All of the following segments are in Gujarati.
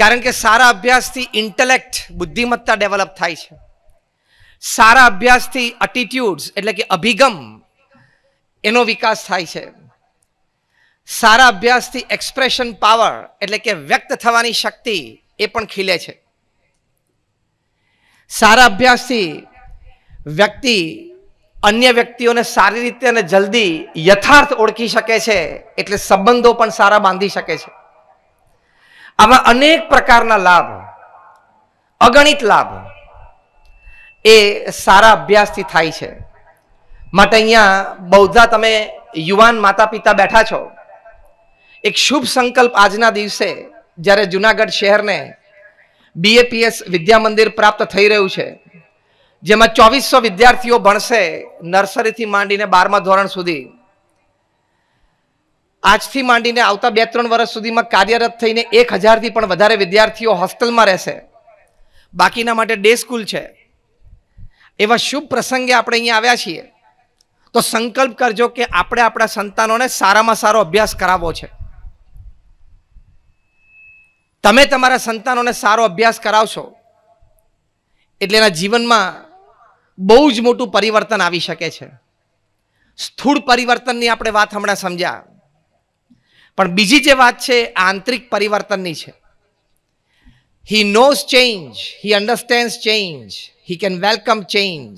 કારણ કે સારા અભ્યાસથી ઇન્ટલેક્ટ બુદ્ધિમત્તા ડેવલપ થાય છે સારા અભ્યાસથી અટીટ્યુડ્સ એટલે કે અભિગમ એનો વિકાસ થાય છે સારા અભ્યાસથી એક્સપ્રેશન પાવર એટલે કે વ્યક્ત થવાની શક્તિ એ પણ ખીલે છે સારા અભ્યાસથી વ્યક્તિ અન્ય વ્યક્તિઓને સારી રીતે અને જલ્દી યથાર્થ ઓળખી શકે છે એટલે સંબંધો પણ સારા બાંધી શકે છે આમાં અનેક પ્રકારના લાભ અગણિત લાભ એ સારા અભ્યાસથી થાય છે માટે અહીંયા બૌદ્ધા તમે યુવાન માતા પિતા બેઠા છો એક શુભ સંકલ્પ આજના દિવસે જ્યારે જુનાગઢ શહેરને બીએપીએસ વિદ્યા મંદિર પ્રાપ્ત થઈ રહ્યું છે જેમાં ચોવીસો વિદ્યાર્થીઓ ભણશે નર્સરીથી માંડીને બારમા ધોરણ સુધી આજથી માંડીને આવતા બે ત્રણ વર્ષ સુધીમાં કાર્યરત થઈને એક હજારથી પણ વધારે વિદ્યાર્થીઓ હોસ્ટેલમાં રહેશે બાકીના માટે ડે સ્કૂલ છે એવા શુભ પ્રસંગે આપણે અહીંયા આવ્યા છીએ તો સંકલ્પ કરજો કે આપણે આપણા સંતાનોને સારામાં સારો અભ્યાસ કરાવવો છે તમે તમારા સંતાનોને સારો અભ્યાસ કરાવશો એટલે એના જીવનમાં બહુ જ મોટું પરિવર્તન આવી શકે છે સ્થૂળ પરિવર્તનની આપણે વાત હમણાં સમજ્યા પણ બીજી જે વાત છે આંતરિક પરિવર્તનની છે he knows change he understand change he can welcome change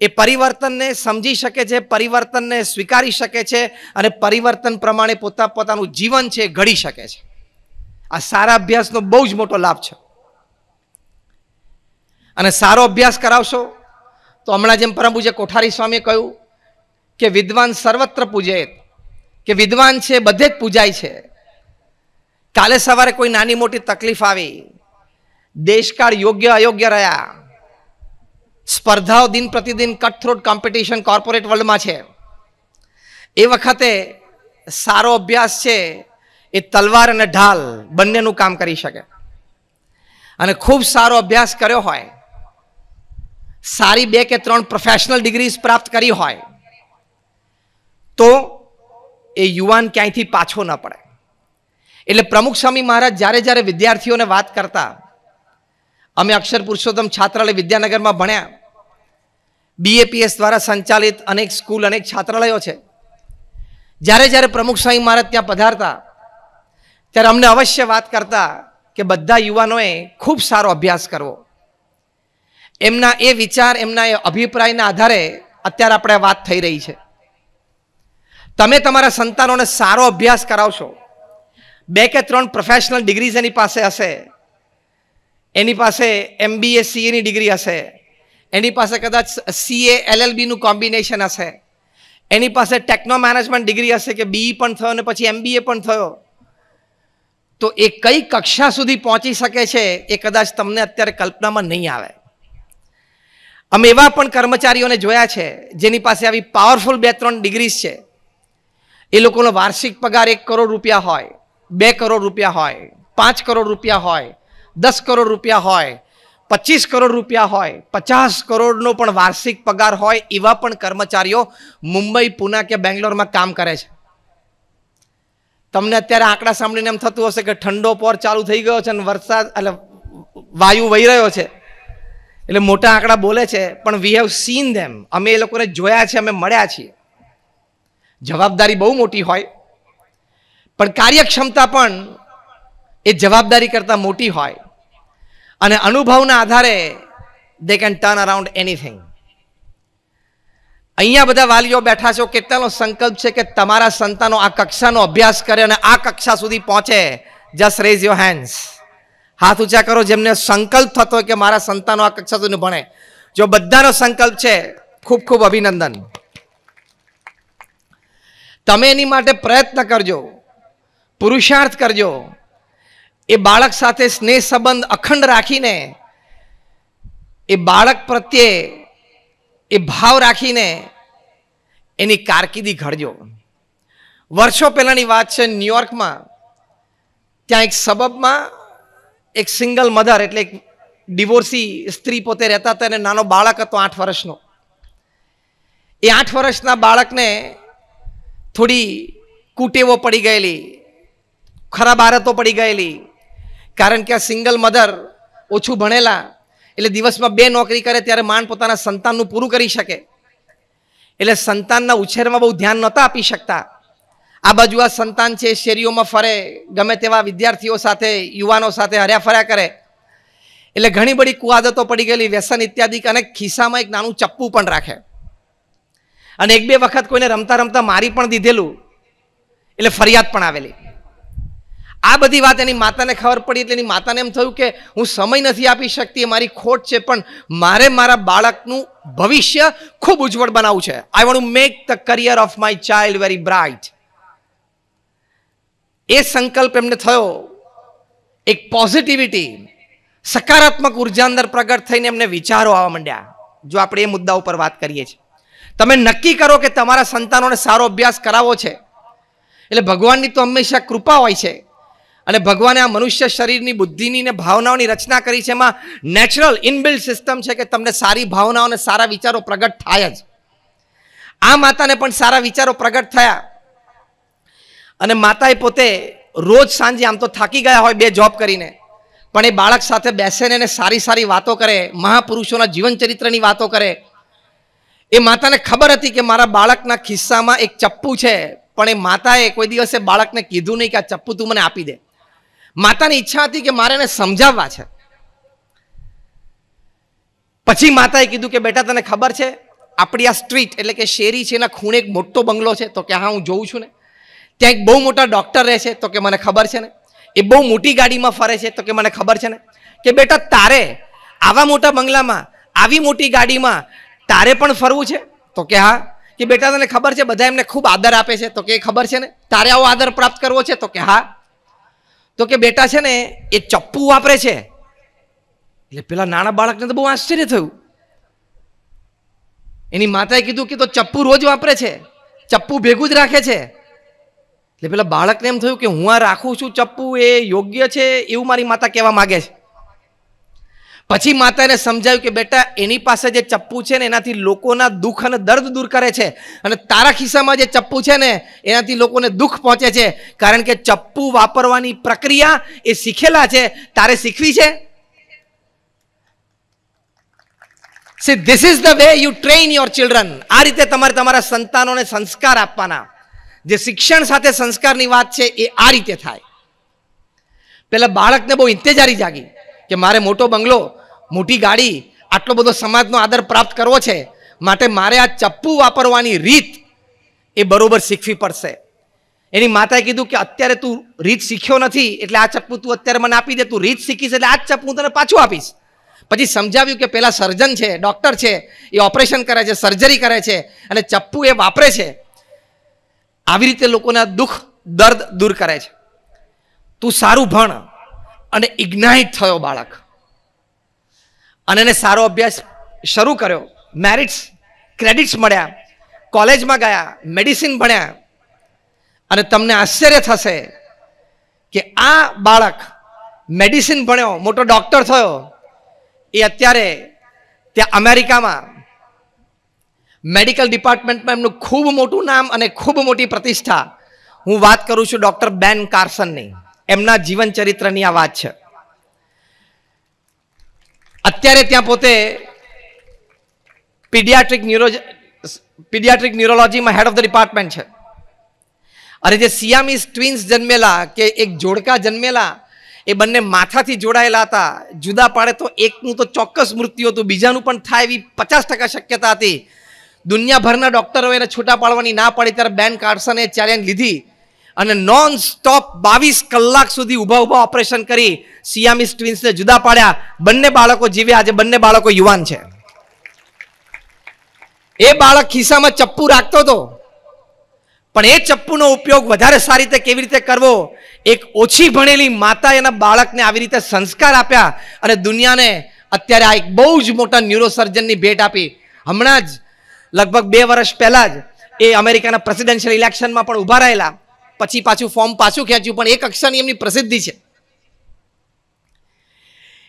એ પરિવર્તનને સમજી શકે છે પરિવર્તનને સ્વીકારી શકે છે અને પરિવર્તન પ્રમાણે પોતા પોતાનું જીવન છે ઘડી શકે છે આ સારા અભ્યાસનો બહુ જ મોટો લાભ છે અને સારો અભ્યાસ કરાવશો તો હમણાં જેમ પરમ પૂજ્ય કોઠારી સ્વામીએ કહ્યું કે વિદ્વાન સર્વત્ર પૂજેત કે વિદ્વાન છે બધે જ પૂજાય છે કાલે સવારે કોઈ નાની મોટી તકલીફ આવી દેશકાળ યોગ્ય અયોગ્ય રહ્યા સ્પર્ધાઓ દિન પ્રતિદિન કટથ્રોટ કોમ્પિટિશન કોર્પોરેટ વર્લ્ડમાં છે એ વખતે સારો અભ્યાસ છે એ તલવાર અને ઢાલ બંનેનું કામ કરી શકે અને ખૂબ સારો અભ્યાસ કર્યો હોય સારી બે કે ત્રણ પ્રોફેશનલ ડિગ્રીઝ પ્રાપ્ત કરી હોય તો એ યુવાન ક્યાંયથી પાછો ન પડે એટલે પ્રમુખ સ્વામી મહારાજ જ્યારે જ્યારે વિદ્યાર્થીઓને વાત કરતા અમે અક્ષર પુરુષોત્તમ છાત્રાલય વિદ્યાનગરમાં ભણ્યા બીએપીએસ દ્વારા સંચાલિત અનેક સ્કૂલ અનેક છાત્રાલયો છે જ્યારે જ્યારે પ્રમુખ સ્વામી મહારાજ ત્યાં પધારતા ત્યારે અમને અવશ્ય વાત કરતા કે બધા યુવાનોએ ખૂબ સારો અભ્યાસ કરવો એમના એ વિચાર એમના એ અભિપ્રાયના આધારે અત્યારે આપણે વાત થઈ રહી છે તમે તમારા સંતાનોને સારો અભ્યાસ કરાવશો બે કે ત્રણ પ્રોફેશનલ ડિગ્રીઝ એની પાસે હશે એની પાસે એમબીએ સીએની ડિગ્રી હશે એની પાસે કદાચ સીએ એલએલબીનું કોમ્બિનેશન હશે એની પાસે ટેકનો મેનેજમેન્ટ ડિગ્રી હશે કે બીઈ e પણ થયો અને પછી એમબીએ પણ થયો તો એ કઈ કક્ષા સુધી પહોંચી શકે છે એ કદાચ તમને અત્યારે કલ્પનામાં નહીં આવે અમે એવા પણ કર્મચારીઓને જોયા છે જેની પાસે આવી પાવરફુલ બે ત્રણ ડિગ્રીઝ છે એ લોકોનો વાર્ષિક પગાર એક કરોડ રૂપિયા હોય બે કરોડ રૂપિયા હોય પાંચ કરોડ રૂપિયા હોય દસ કરોડ રૂપિયા હોય પચીસ કરોડ રૂપિયા હોય પચાસ કરોડનો પણ વાર્ષિક પગાર હોય એવા પણ કર્મચારીઓ મુંબઈ પુના કે બેંગ્લોરમાં કામ કરે છે તમને અત્યારે આંકડા સાંભળીને એમ થતું હશે કે ઠંડો પોર ચાલુ થઈ ગયો છે અને વરસાદ એટલે વાયુ વહી રહ્યો છે એટલે મોટા આંકડા બોલે છે પણ વી હેવ સીન ધેમ અમે એ લોકોને જોયા છે અમે મળ્યા છીએ જવાબદારી બહુ મોટી હોય પણ કાર્યક્ષમતા પણ એ જવાબદારી કરતાં મોટી હોય અને અનુભવના આધારે they can turn around anything અહીંયા બધા વાલીઓ બેઠા છો કેટલાનો સંકલ્પ છે કે તમારા સંતાનો આ કક્ષાનો અભ્યાસ કરે અને આ કક્ષા સુધી પહોંચે જસ્ટ રેઝ યોર હેન્ડ્સ હાથ ઊંચા કરો જેમને સંકલ્પ થતો હોય કે મારા સંતાનો આ કક્ષા સુધી ભણે જો બધાનો સંકલ્પ છે ખૂબ ખૂબ અભિનંદન તમે એની માટે પ્રયત્ન કરજો પુરુષાર્થ કરજો એ બાળક સાથે સ્નેહ સંબંધ અખંડ રાખીને એ બાળક પ્રત્યે એ ભાવ રાખીને એની કારકિર્દી ઘડજો વર્ષો પહેલાંની વાત છે ન્યુયોર્કમાં ત્યાં એક સબબમાં એક સિંગલ મધર એટલે એક ડિવોર્સી સ્ત્રી પોતે રહેતા હતા અને નાનો બાળક હતો આઠ વર્ષનો એ આઠ વર્ષના બાળકને થોડી કુટેવો પડી ગયેલી ખરાબ આરતો પડી ગયેલી કારણ કે આ સિંગલ મધર ઓછું ભણેલા એટલે દિવસમાં બે નોકરી કરે ત્યારે માંડ પોતાના સંતાનનું પૂરું કરી શકે એટલે સંતાનના ઉછેરમાં બહુ ધ્યાન નહોતા આપી શકતા આ બાજુ આ સંતાન છે શેરીઓમાં ફરે ગમે તેવા વિદ્યાર્થીઓ સાથે યુવાનો સાથે હર્યા ફર્યા કરે એટલે ઘણી બધી કુઆદતો પડી ગયેલી વ્યસન ઇત્યાદિ અને ખિસ્સામાં એક નાનું ચપ્પુ પણ રાખે અને એક બે વખત કોઈને રમતા રમતા મારી પણ દીધેલું એટલે ફરિયાદ પણ આવેલી આ બધી વાત એની માતાને ખબર પડી એટલે એની માતાને એમ થયું કે હું સમય નથી આપી શકતી એ મારી ખોટ છે પણ મારે મારા બાળકનું ભવિષ્ય ખૂબ ઉજ્જવળ બનાવવું છે I want make the career of my child very bright એ સંકલ્પ એમને થયો એક પોઝિટિવિટી સકારાત્મક ઉર્જા અંદર પ્રગટ થઈને એમને વિચારો આવવા માંડ્યા જો આપણે એ મુદ્દા ઉપર વાત કરીએ છીએ તમે નક્કી કરો કે તમારા સંતાનોને સારો અભ્યાસ કરાવવો છે એટલે ભગવાનની તો હંમેશા કૃપા હોય છે અને ભગવાને આ મનુષ્ય શરીરની બુદ્ધિની ને ભાવનાઓની રચના કરી છે એમાં નેચરલ ઇનબિલ્ડ સિસ્ટમ છે કે તમને સારી ભાવનાઓ અને સારા વિચારો પ્રગટ થાય જ આ માતાને પણ સારા વિચારો પ્રગટ થયા અને માતાએ પોતે રોજ સાંજે આમ તો થાકી ગયા હોય બે જોબ કરીને પણ એ બાળક સાથે બેસે ને સારી સારી વાતો કરે મહાપુરુષોના જીવન ચરિત્રની વાતો કરે એ માતાને ખબર હતી કે મારા બાળકના ખિસ્સામાં એક ચપ્પુ છે પણ એ માતાએ કોઈ દિવસે બાળકને કીધું નહીં કે આ ચપ્પુ તું મને આપી દે માતાની ઈચ્છા હતી કે મારે એને સમજાવવા છે પછી માતાએ કીધું કે બેટા તને ખબર છે આપણી આ સ્ટ્રીટ એટલે કે શેરી છે એના ખૂણે એક મોટો બંગલો છે તો કે હા હું જોઉં છું ને ત્યાં એક બહુ મોટા ડૉક્ટર રહે છે તો કે મને ખબર છે ને એ બહુ મોટી ગાડીમાં ફરે છે તો કે મને ખબર છે ને કે બેટા તારે આવા મોટા બંગલામાં આવી મોટી ગાડીમાં તારે પણ ફરવું છે તો કે હા કે બેટા તને ખબર છે બધા એમને ખૂબ આદર આપે છે તો કે ખબર છે ને તારે આવો આદર પ્રાપ્ત કરવો છે તો કે હા તો કે બેટા છે ને એ ચપ્પુ વાપરે છે એટલે પેલા નાના બાળકને તો બહુ આશ્ચર્ય થયું એની માતાએ કીધું કે તો ચપ્પુ રોજ વાપરે છે ચપ્પુ ભેગું જ રાખે છે એટલે પેલા બાળકને એમ થયું કે હું આ રાખું છું ચપ્પુ એ યોગ્ય છે એવું મારી માતા કહેવા માગે છે પછી માતાને સમજાવ્યું કે બેટા એની પાસે જે ચપ્પુ છે ને એનાથી લોકોના દુઃખ અને દર્દ દૂર કરે છે અને તારા ખિસ્સામાં જે ચપ્પુ છે ને એનાથી લોકોને દુઃખ પહોંચે છે કારણ કે ચપ્પુ વાપરવાની પ્રક્રિયા એ શીખેલા છે તારે શીખવી છે see this is the way you train your children આ રીતે તમારે તમારા સંતાનોને સંસ્કાર આપવાના જે શિક્ષણ સાથે સંસ્કારની વાત છે એ આ રીતે થાય પેલા બાળકને બહુ ઇંતેજારી જાગી કે મારે મોટો બંગલો મોટી ગાડી આટલો બધો સમાજનો આદર પ્રાપ્ત કરવો છે માટે મારે આ ચપ્પુ વાપરવાની રીત એ બરાબર શીખવી પડશે એની માતાએ કીધું કે અત્યારે તું રીત શીખ્યો નથી એટલે આ ચપ્પુ તું અત્યારે મને આપી દે તું રીત શીખીશ એટલે આ જ ચપ્પુ હું તને પાછું આપીશ પછી સમજાવ્યું કે પેલા સર્જન છે ડૉક્ટર છે એ ઓપરેશન કરે છે સર્જરી કરે છે અને ચપ્પુ એ વાપરે છે આવી રીતે લોકોના દુઃખ દર્દ દૂર કરે છે તું સારું ભણ અને ઇગ્નાઇટ થયો બાળક અને એને સારો અભ્યાસ શરૂ કર્યો મેરિટ્સ ક્રેડિટ્સ મળ્યા કોલેજમાં ગયા મેડિસિન ભણ્યા અને તમને આશ્ચર્ય થશે કે આ બાળક મેડિસિન ભણ્યો મોટો ડૉક્ટર થયો એ અત્યારે ત્યાં અમેરિકામાં મેડિકલ ડિપાર્ટમેન્ટમાં એમનું ખૂબ મોટું નામ અને ખૂબ મોટી પ્રતિષ્ઠા હું વાત કરું છું ડૉક્ટર બેન કાર્સનની એમના જીવન ચરિત્રની આ વાત છે અત્યારે ત્યાં પોતે પીડિયાટ્રિક ન્યુરો પીડિયાટ્રિક ન્યુરોલોજીમાં હેડ ઓફ ધ ડિપાર્ટમેન્ટ છે અને જે સિયામીસ ટ્વિન્સ જન્મેલા કે એક જોડકા જન્મેલા એ બંને માથાથી જોડાયેલા હતા જુદા પાડે તો એકનું તો ચોક્કસ મૃત્યુ હતું બીજાનું પણ થાય એવી પચાસ ટકા શક્યતા હતી દુનિયાભરના ડૉક્ટરો એને છૂટા પાડવાની ના પાડી ત્યારે બેન કાર્સને ચેલેન્જ લીધી અને નોન સ્ટોપ બાવીસ કલાક સુધી ઊભા ઊભા ઓપરેશન કરી સિયામીસ ટ્વિન્સને જુદા પાડ્યા બંને બાળકો જીવ્યા આજે બંને બાળકો યુવાન છે એ બાળક ખિસ્સામાં ચપ્પુ રાખતો હતો પણ એ ચપ્પુનો ઉપયોગ વધારે સારી રીતે કેવી રીતે કરવો એક ઓછી ભણેલી માતા એના બાળકને આવી રીતે સંસ્કાર આપ્યા અને દુનિયાને અત્યારે આ એક બહુ જ મોટા ન્યુરોસર્જનની ભેટ આપી હમણાં જ લગભગ બે વર્ષ પહેલાં જ એ અમેરિકાના પ્રેસિડેન્શિયલ ઇલેક્શનમાં પણ ઊભા રહેલા પછી પાછું ફોર્મ પાછું ખેંચ્યું પણ એક અક્ષરની એમની પ્રસિદ્ધિ છે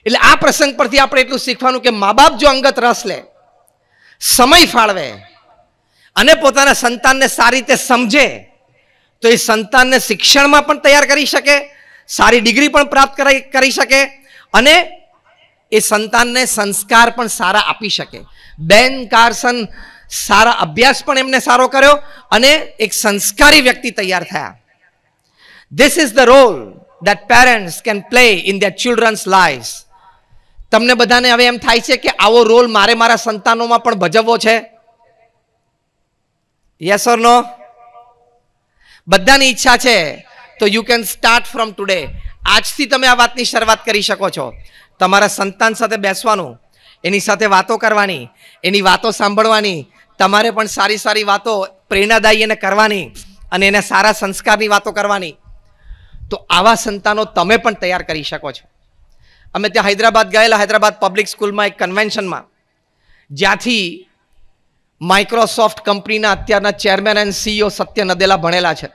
એટલે આ પ્રસંગ પરથી આપણે એટલું શીખવાનું કે મા બાપ જો અંગત રસ લે સમય ફાળવે અને પોતાના સંતાનને સારી રીતે સમજે તો એ સંતાનને શિક્ષણમાં પણ તૈયાર કરી શકે સારી ડિગ્રી પણ પ્રાપ્ત કરી શકે અને એ સંતાનને સંસ્કાર પણ સારા આપી શકે બેન કાર્સન સારા અભ્યાસ પણ એમને સારો કર્યો અને એક સંસ્કારી વ્યક્તિ તૈયાર થયા This is the role that parents can play in their children's lives. તમને બધાને હવે એમ થાય છે કે આવો રોલ મારે મારા સંતાનોમાં પણ ભજવવો છે યસ ઓર નો બધાની ઈચ્છા છે તો you can start from today આજથી તમે આ વાતની શરૂઆત કરી શકો છો તમારા સંતાન સાથે બેસવાનું એની સાથે વાતો કરવાની એની વાતો સાંભળવાની તમારે પણ સારી સારી વાતો પ્રેરણાદાયી એને કરવાની અને એને સારા સંસ્કારની વાતો કરવાની તો આવા સંતાનો તમે પણ તૈયાર કરી શકો છો અમે ત્યાં હૈદરાબાદ ગયેલા હૈદરાબાદ પબ્લિક સ્કૂલમાં એક કન્વેન્શનમાં જ્યાંથી માઇક્રોસોફ્ટ કંપનીના અત્યારના chairman and CEO Satya Nadella ભણેલા છે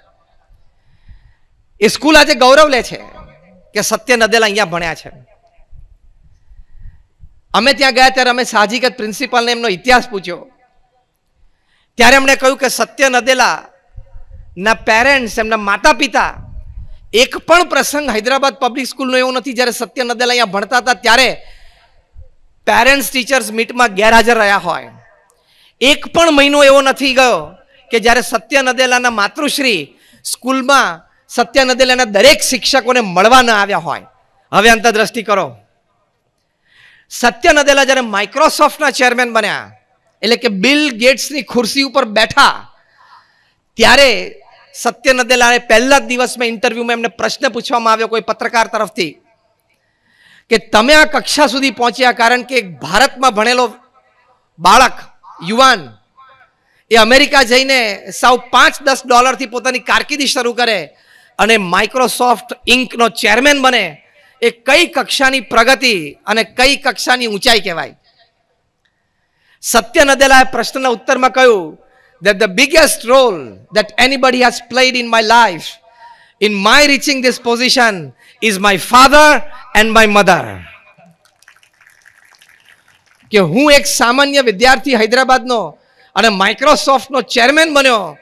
એ સ્કૂલ આજે ગૌરવ લે છે કે સત્ય નદેલા અહીંયા ભણ્યા છે અમે ત્યાં ગયા ત્યારે અમે સાહજિક પ્રિન્સિપાલને એમનો ઇતિહાસ પૂછ્યો ત્યારે એમણે કહ્યું કે સત્ય નદેલા ના પેરેન્ટ્સ એમના માતા પિતા એક પણ પ્રસંગ હૈદરાબાદ પબ્લિક સ્કૂલનો એવો નથી જ્યારે સત્ય નદેલા અહીંયા ભણતા હતા ત્યારે પેરેન્ટ્સ ટીચર્સ મીટમાં ગેરહાજર રહ્યા હોય એક પણ મહિનો એવો નથી ગયો કે જ્યારે સત્ય નદેલાના માતૃશ્રી સ્કૂલમાં સત્ય નદેલાના દરેક શિક્ષકોને મળવા ન આવ્યા હોય હવે અંતરદ્રષ્ટિ કરો સત્ય નદેલા જ્યારે માઇક્રોસોફ્ટના ચેરમેન બન્યા એટલે કે બિલ ગેટ્સની ખુરશી ઉપર બેઠા ત્યારે સત્ય નદેલાએ પહેલા જ દિવસમાં ઇન્ટરવ્યુમાં એમને પ્રશ્ન પૂછવામાં આવ્યો કોઈ પત્રકાર તરફથી કે તમે આ કક્ષા સુધી પહોંચ્યા કારણ કે ભારતમાં ભણેલો બાળક યુવાન એ અમેરિકા જઈને સાવ પાંચ દસ ડોલરથી પોતાની કારકિર્દી શરૂ કરે અને માઇક્રોસોફ્ટ ઇન્કનો ચેરમેન બને એ કઈ કક્ષાની પ્રગતિ અને કઈ કક્ષાની ઊંચાઈ કહેવાય સત્ય નદેલાએ પ્રશ્નના ઉત્તરમાં કહ્યું that the biggest role that anybody has played in my life, in my reaching this position, is my father and my mother. કે હું એક સામાન્ય વિદ્યાર્થી હૈદરાબાદનો અને માઇક્રોસોફ્ટનો ચેરમેન બન્યો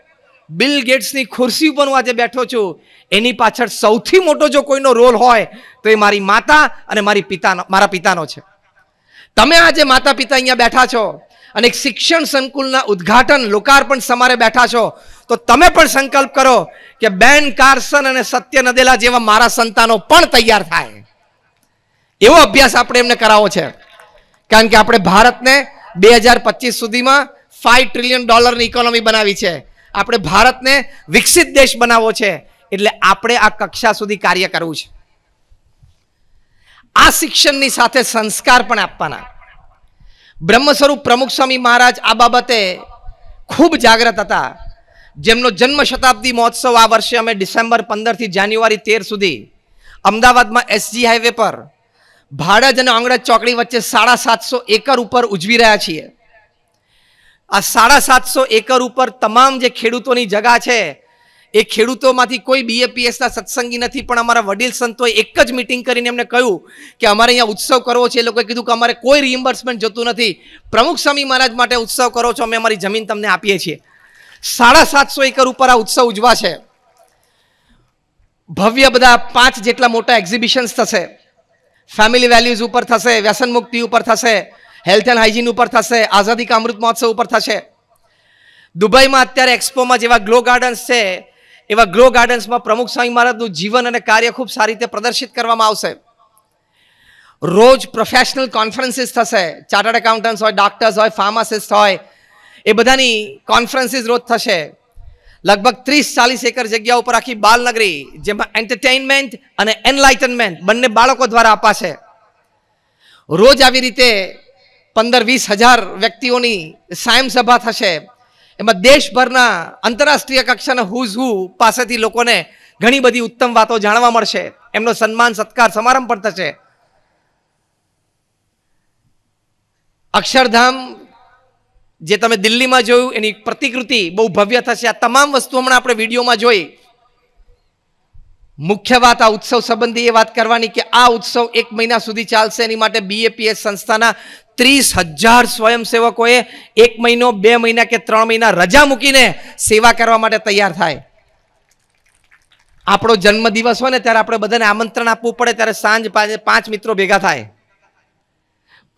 બિલ ગેટ્સની ખુરશી ઉપર હું આજે બેઠો છું એની પાછળ સૌથી મોટો જો કોઈનો રોલ હોય તો એ મારી માતા અને મારી પિતાનો મારા પિતાનો છે તમે આજે માતા પિતા અહીંયા બેઠા છો અને એક શિક્ષણ સંકુલના ઉદ્ઘાટન લોકાર્પણ સમારે બેઠા છો તો તમે પણ સંકલ્પ કરો કે બેન કાર્સન અને સત્ય નદેલા જેવા મારા સંતાનો પણ તૈયાર થાય એવો અભ્યાસ આપણે એમને કરાવો છે કારણ કે આપણે ભારતને બે હજાર પચીસ સુધીમાં ફાઈવ ટ્રિલિયન ડોલરની ઇકોનોમી બનાવી છે આપણે ભારતને વિકસિત દેશ બનાવવો છે એટલે આપણે આ કક્ષા સુધી કાર્ય કરવું છે આ શિક્ષણની સાથે સંસ્કાર પણ આપવાના બ્રહ્મસ્વરૂપ પ્રમુખ સ્વામી મહારાજ આ બાબતે ખૂબ જાગ્રત હતા જેમનો જન્મ શતાબ્દી મહોત્સવ આ વર્ષે અમે ડિસેમ્બર પંદરથી જાન્યુઆરી તેર સુધી અમદાવાદમાં એસજી હાઈવે પર ભાડજ અને આંગળા ચોકડી વચ્ચે સાડા સાતસો એકર ઉપર ઉજવી રહ્યા છીએ આ સાડા સાતસો એકર ઉપર તમામ જે ખેડૂતોની જગા છે એ ખેડૂતોમાંથી કોઈ બીએપીએસના સત્સંગી નથી પણ અમારા વડીલ સંતોએ એક જ મિટિંગ કરીને એમને કહ્યું કે અમારે અહીંયા ઉત્સવ કરવો છે એ લોકોએ કીધું કે અમારે કોઈ રિમ્બર્સમેન્ટ જતું નથી પ્રમુખ સ્વામી મહારાજ માટે ઉત્સવ કરો છો અમે અમારી જમીન તમને આપીએ છીએ સાડા સાતસો એકર ઉપર આ ઉત્સવ ઉજવાશે ભવ્ય બધા પાંચ જેટલા મોટા એક્ઝિબિશન્સ થશે ફેમિલી વેલ્યુઝ ઉપર થશે વ્યસન મુક્તિ ઉપર થશે હેલ્થ એન્ડ હાઇજીન ઉપર થશે આઝાદી કા અમૃત મહોત્સવ ઉપર થશે દુબઈમાં અત્યારે એક્સપોમાં જેવા ગ્લો ગાર્ડન્સ છે એવા ગ્રો ગાર્ડન્સમાં પ્રમુખ સ્વામી મહારાજનું જીવન અને કાર્ય ખૂબ સારી રીતે પ્રદર્શિત કરવામાં આવશે રોજ પ્રોફેશનલ કોન્ફરન્સીસ થશે ચાર્ટર્ડ એકાઉન્ટન્ટ્સ હોય ડોક્ટર્સ હોય ફાર્માસિસ્ટ હોય એ બધાની કોન્ફરન્સીસ રોજ થશે લગભગ ત્રીસ ચાલીસ એકર જગ્યા ઉપર આખી બાલનગરી જેમાં એન્ટરટેઇનમેન્ટ અને એનલાઇટનમેન્ટ બંને બાળકો દ્વારા અપાશે રોજ આવી રીતે પંદર વીસ હજાર વ્યક્તિઓની સાયમ સભા થશે એમાં દેશભરના આંતરરાષ્ટ્રીય કક્ષાના હુઝ હુ પાસેથી લોકોને ઘણી બધી ઉત્તમ વાતો જાણવા મળશે એમનો સન્માન સત્કાર સમારંભ પણ થશે અક્ષરધામ જે તમે દિલ્હીમાં જોયું એની પ્રતિકૃતિ બહુ ભવ્ય થશે આ તમામ વસ્તુ હમણાં આપણે વિડીયોમાં જોઈ મુખ્ય વાત આ ઉત્સવ સંબંધી એ વાત કરવાની કે આ ઉત્સવ એક મહિના સુધી ચાલશે એની માટે બીએપીએસ સંસ્થાના ત્રીસ હજાર સ્વયંસેવકોએ એક મહિનો બે મહિના કે ત્રણ મહિના રજા મૂકીને સેવા કરવા માટે તૈયાર થાય આપણો જન્મદિવસ હોય ને ત્યારે આપણે બધાને આમંત્રણ આપવું પડે ત્યારે સાંજ પાંચ મિત્રો ભેગા થાય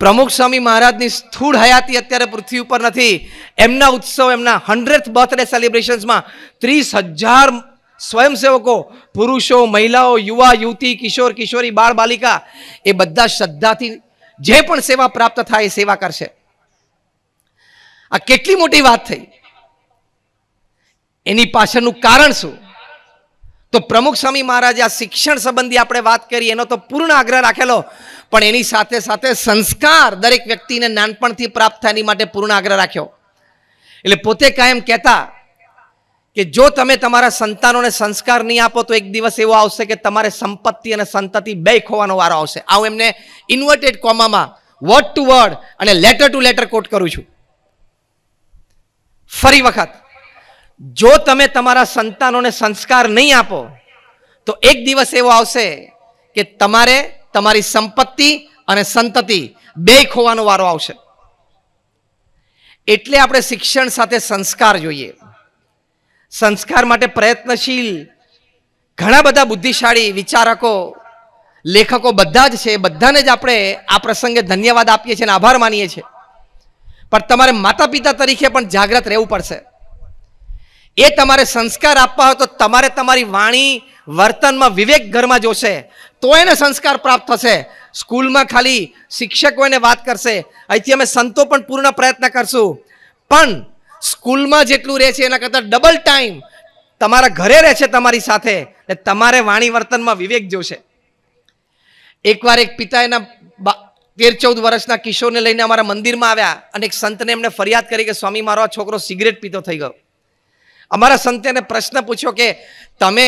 પ્રમુખ સ્વામી મહારાજની સ્થૂળ હયાતી અત્યારે પૃથ્વી ઉપર નથી એમના ઉત્સવ એમના હંડ્રેડ બર્થડે સેલિબ્રેશન્સમાં ત્રીસ હજાર સ્વયંસેવકો પુરુષો મહિલાઓ યુવા યુવતી કિશોર કિશોરી બાળ બાલિકા એ બધા શ્રદ્ધાથી જે પણ સેવા પ્રાપ્ત થાય એ સેવા કરશે આ કેટલી મોટી વાત થઈ એની પાછળનું કારણ શું તો પ્રમુખ સ્વામી મહારાજ આ શિક્ષણ સંબંધી આપણે વાત કરી એનો તો પૂર્ણ આગ્રહ રાખેલો પણ એની સાથે સાથે સંસ્કાર દરેક વ્યક્તિને નાનપણથી પ્રાપ્ત થાય એની માટે પૂર્ણ આગ્રહ રાખ્યો એટલે પોતે કાયમ કહેતા કે જો તમે તમારા સંતાનોને સંસ્કાર નહીં આપો તો એક દિવસ એવો આવશે કે તમારે સંપત્તિ અને સંતતિ બે ખોવાનો વારો આવશે આવું એમને ઇન્વર્ટેડ કોમામાં વર્ડ ટુ વર્ડ અને લેટર ટુ લેટર કોટ કરું છું ફરી વખત જો તમે તમારા સંતાનોને સંસ્કાર નહીં આપો તો એક દિવસ એવો આવશે કે તમારે તમારી સંપત્તિ અને સંતતિ બે ખોવાનો વારો આવશે એટલે આપણે શિક્ષણ સાથે સંસ્કાર જોઈએ સંસ્કાર માટે પ્રયત્નશીલ ઘણા બધા બુદ્ધિશાળી વિચારકો લેખકો બધા જ છે બધાને જ આપણે આ પ્રસંગે ધન્યવાદ આપીએ છીએ અને આભાર માનીએ છીએ પણ તમારે માતા પિતા તરીકે પણ જાગ્રત રહેવું પડશે એ તમારે સંસ્કાર આપવા હોય તો તમારે તમારી વાણી વર્તનમાં વિવેક ઘરમાં જોશે તો એને સંસ્કાર પ્રાપ્ત થશે સ્કૂલમાં ખાલી શિક્ષકો એને વાત કરશે અહીંથી અમે સંતો પણ પૂર્ણ પ્રયત્ન કરશું પણ સ્કૂલમાં જેટલું રહે છે એના કરતાં ડબલ ટાઈમ તમારા ઘરે રહે છે તમારી સાથે ને તમારે વાણી વર્તનમાં વિવેક જોશે એકવાર એક પિતા એના તેર ચૌદ વર્ષના કિશોરને લઈને અમારા મંદિરમાં આવ્યા અને એક સંતને એમને ફરિયાદ કરી કે સ્વામી મારો આ છોકરો સિગરેટ પીતો થઈ ગયો અમારા સંતે એને પ્રશ્ન પૂછ્યો કે તમે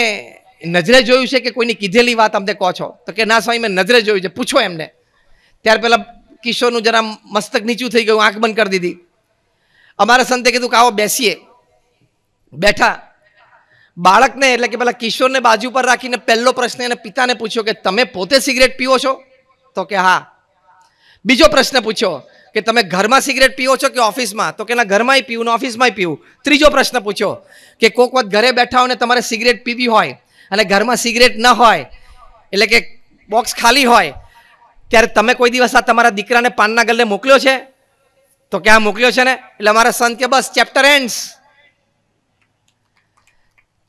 નજરે જોયું છે કે કોઈની કીધેલી વાત અમને કહો છો તો કે ના સ્વામી મેં નજરે જોયું છે પૂછો એમને ત્યાર પહેલાં કિશોરનું જરા મસ્તક નીચું થઈ ગયું આંખ બંધ કરી દીધી અમારા સંતે કીધું કે આવો બેસીએ બેઠા બાળકને એટલે કે પેલા કિશોરને બાજુ પર રાખીને પહેલો પ્રશ્ન એને પિતાને પૂછ્યો કે તમે પોતે સિગરેટ પીઓ છો તો કે હા બીજો પ્રશ્ન પૂછ્યો કે તમે ઘરમાં સિગરેટ પીઓ છો કે ઓફિસમાં તો કે ના ઘરમાંય પીવું ને ઓફિસમાંય પીવું ત્રીજો પ્રશ્ન પૂછ્યો કે કોક વખત ઘરે બેઠા હોય ને તમારે સિગરેટ પીવી હોય અને ઘરમાં સિગરેટ ન હોય એટલે કે બોક્સ ખાલી હોય ત્યારે તમે કોઈ દિવસ આ તમારા દીકરાને પાનના ગલ્લે મોકલ્યો છે તો ક્યાં મોકલ્યો છે ને એટલે અમારા સંત કે બસ ચેપ્ટર એન્ડ્સ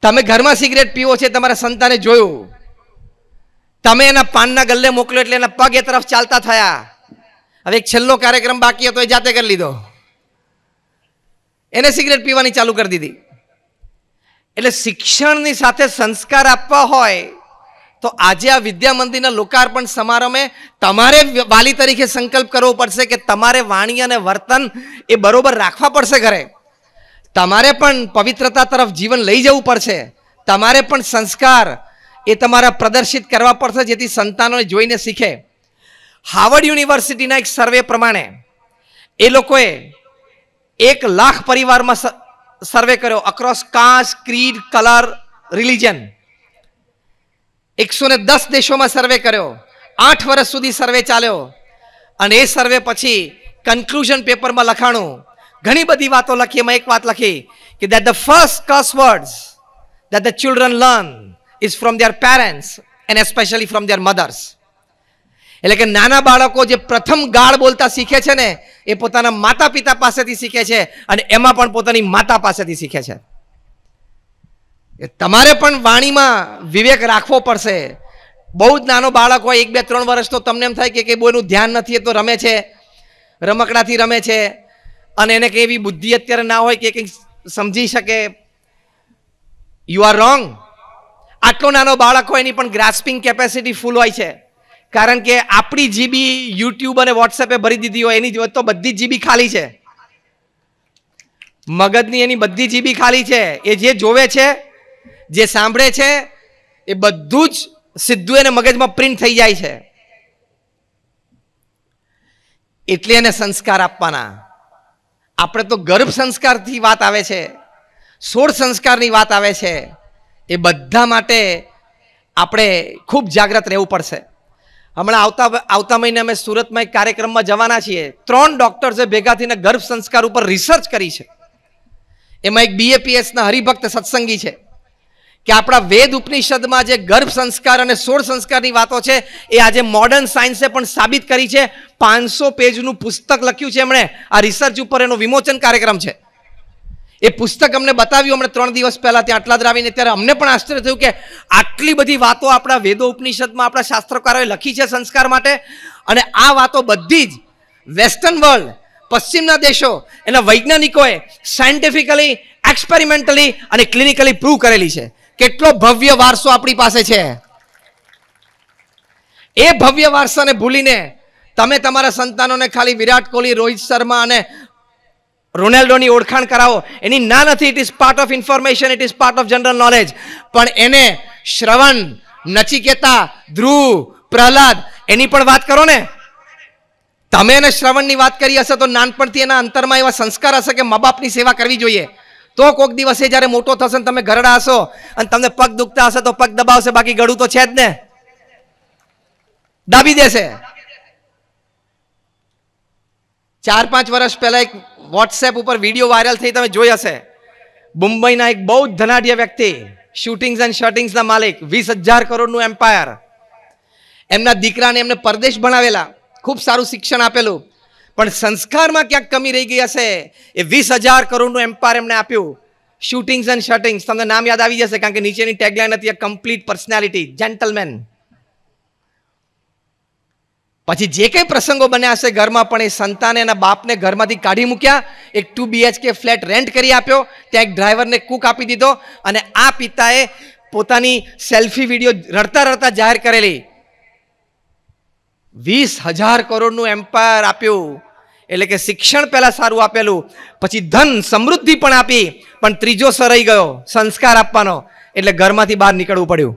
તમે ઘરમાં સિગરેટ પીવો છે તમારા સંતાને જોયું તમે એના પાનના ગલ્લે મોકલ્યો એટલે એના પગ એ તરફ ચાલતા થયા હવે એક છેલ્લો કાર્યક્રમ બાકી હતો એ જાતે કરી લીધો એને સિગરેટ પીવાની ચાલુ કરી દીધી એટલે શિક્ષણની સાથે સંસ્કાર આપવા હોય તો આજે આ વિદ્યા મંદિરના લોકાર્પણ સમારંભે તમારે વાલી તરીકે સંકલ્પ કરવો પડશે કે તમારે વાણી અને વર્તન એ બરોબર રાખવા પડશે ઘરે તમારે પણ પવિત્રતા તરફ જીવન લઈ જવું પડશે તમારે પણ સંસ્કાર એ તમારા પ્રદર્શિત કરવા પડશે જેથી સંતાનોને જોઈને શીખે હાવર્ડ યુનિવર્સિટીના એક સર્વે પ્રમાણે એ લોકોએ એક લાખ પરિવારમાં સર્વે કર્યો across caste creed colour religion એકસો ને દસ દેશોમાં સર્વે કર્યો આઠ વર્ષ સુધી સર્વે ચાલ્યો અને એ સર્વે પછી કન્ક્લુઝન પેપરમાં લખાણું ઘણી બધી વાતો લખી એમાં એક વાત લખી કે દેટ ધ ફર્સ્ટ કસ words that the children learn is from their parents and especially from their mothers એટલે કે નાના બાળકો જે પ્રથમ ગાળ બોલતા શીખે છે ને એ પોતાના માતા પિતા પાસેથી શીખે છે અને એમાં પણ પોતાની માતા પાસેથી શીખે છે એ તમારે પણ વાણીમાં વિવેક રાખવો પડશે બહુ જ નાનો બાળક હોય એક બે ત્રણ વર્ષ તો તમને એમ થાય કે કંઈ બોયનું ધ્યાન નથી એ તો રમે છે રમકડાથી રમે છે અને એને કંઈ એવી બુદ્ધિ અત્યારે ના હોય કે કંઈક સમજી શકે યુ આર રોંગ આટલો નાનો બાળક હોય એની પણ ગ્રાસ્પિંગ કેપેસિટી ફૂલ હોય છે કારણ કે આપણી જીબી યુટ્યુબ અને વોટ્સએપે ભરી દીધી હોય એની તો બધી જીબી ખાલી છે મગજની એની બધી જીબી ખાલી છે એ જે જોવે છે જે સાંભળે છે એ બધું જ સીધું એને મગજમાં પ્રિન્ટ થઈ જાય છે એટલે એને સંસ્કાર આપવાના આપણે તો ગર્ભ સંસ્કારથી વાત આવે છે સોળ સંસ્કારની વાત આવે છે એ બધા માટે આપણે ખૂબ જાગ્રત રહેવું પડશે હમણાં આવતા આવતા મહિને અમે સુરતમાં એક કાર્યક્રમમાં જવાના છીએ ત્રણ ડૉક્ટર્સે ભેગા થઈને ગર્ભ સંસ્કાર ઉપર રિસર્ચ કરી છે એમાં એક બીએપીએસના હરિભક્ત સત્સંગી છે કે આપણા વેદ ઉપનિષદમાં જે ગર્ભ સંસ્કાર અને સોળ સંસ્કારની વાતો છે એ આજે મોડર્ન સાયન્સે પણ સાબિત કરી છે પાંચસો પેજનું પુસ્તક લખ્યું છે એમણે આ રિસર્ચ ઉપર એનો વિમોચન કાર્યક્રમ છે એ પુસ્તક અમને બતાવ્યું અમને ત્રણ દિવસ પહેલાં ત્યાં આટલા દ્રાવીને ત્યારે અમને પણ આશ્ચર્ય થયું કે આટલી બધી વાતો આપણા વેદો ઉપનિષદમાં આપણા શાસ્ત્રકારોએ લખી છે સંસ્કાર માટે અને આ વાતો બધી જ વેસ્ટર્ન વર્લ્ડ પશ્ચિમના દેશો એના વૈજ્ઞાનિકોએ સાયન્ટિફિકલી એક્સપેરિમેન્ટલી અને ક્લિનિકલી પ્રૂવ કરેલી છે કેટલો ભવ્ય વારસો આપણી પાસે છે એ ભવ્ય વારસાને ભૂલીને તમે તમારા સંતાનોને ખાલી વિરાટ કોહલી રોહિત શર્મા અને રોનાલ્ડોની ઓળખાણ કરાવો એની ના નથી it is part of information it is part of general knowledge પણ એને શ્રવણ નચિકેતા ધ્રુવ પ્રહલાદ એની પણ વાત કરો ને તમે એને શ્રવણની વાત કરી હશે તો નાનપણથી એના અંતરમાં એવા સંસ્કાર હશે કે મા બાપની સેવા કરવી જોઈએ તો કોઈક દિવસે જ્યારે મોટો થશે ને તમે ઘરડા હશો અને તમને પગ દુખતા હશે તો પગ દબાવશે બાકી ગળું તો છે જ ને દાબી દેશે ચાર પાંચ વર્ષ પહેલાં એક વોટ્સએપ ઉપર વિડીયો વાયરલ થઈ તમે જોઈ હશે મુંબઈના એક બહુ જ ધનાઢ્ય વ્યક્તિ શૂટિંગ્સ એન્ડ શર્ટિંગ્સના માલિક વીસ હજાર કરોડનું એમ્પાયર એમના દીકરાને એમને પરદેશ ભણાવેલા ખૂબ સારું શિક્ષણ આપેલું પણ સંસ્કારમાં ક્યાંક કમી રહી ગઈ હશે એ વીસ હજાર કરોડનું એમ્પાયર એમને આપ્યું શૂટિંગ્સ એન્ડ શટિંગ્સ તમને નામ યાદ આવી જશે કારણ કે નીચેની ટેગલાઇન હતી કમ્પ્લીટ પર્સનાલિટી જેન્ટલમેન પછી જે કંઈ પ્રસંગો બન્યા હશે ઘરમાં પણ એ સંતાને એના બાપને ઘરમાંથી કાઢી મૂક્યા એક ટુ બીએચકે ફ્લેટ રેન્ટ કરી આપ્યો ત્યાં એક ડ્રાઈવરને કુક આપી દીધો અને આ પિતાએ પોતાની સેલ્ફી વિડીયો રડતા રડતા જાહેર કરેલી વીસ હજાર કરોડનું એમ્પાયર આપ્યું એટલે કે શિક્ષણ પહેલાં સારું આપેલું પછી ધન સમૃદ્ધિ પણ આપી પણ ત્રીજો સરાઈ ગયો સંસ્કાર આપવાનો એટલે ઘરમાંથી બહાર નીકળવું પડ્યું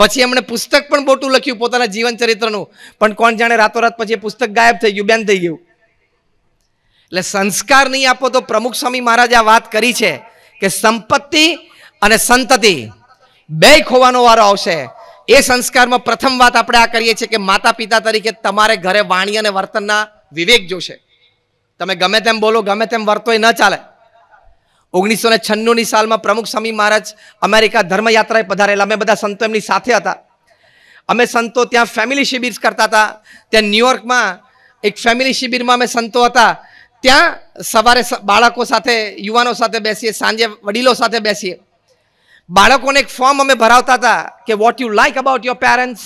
પછી એમણે પુસ્તક પણ મોટું લખ્યું પોતાના જીવન ચરિત્રનું પણ કોણ જાણે રાતોરાત પછી એ પુસ્તક ગાયબ થઈ ગયું બેન થઈ ગયું એટલે સંસ્કાર નહીં આપો તો પ્રમુખ સ્વામી મહારાજે આ વાત કરી છે કે સંપત્તિ અને સંતતિ બે ખોવાનો વારો આવશે એ સંસ્કારમાં પ્રથમ વાત આપણે આ કરીએ છીએ કે માતા પિતા તરીકે તમારે ઘરે વાણી અને વર્તનના વિવેક જોશે તમે ગમે તેમ બોલો ગમે તેમ વર્તોય ન ચાલે ઓગણીસો ને છન્નુંની સાલમાં પ્રમુખ સ્વામી મહારાજ અમેરિકા ધર્મયાત્રાએ પધારેલા અમે બધા સંતો એમની સાથે હતા અમે સંતો ત્યાં ફેમિલી શિબિર કરતા હતા ત્યાં ન્યુયોર્કમાં એક ફેમિલી શિબિરમાં અમે સંતો હતા ત્યાં સવારે બાળકો સાથે યુવાનો સાથે બેસીએ સાંજે વડીલો સાથે બેસીએ બાળકોને એક ફોર્મ અમે ભરાવતા હતા કે what you like about your parents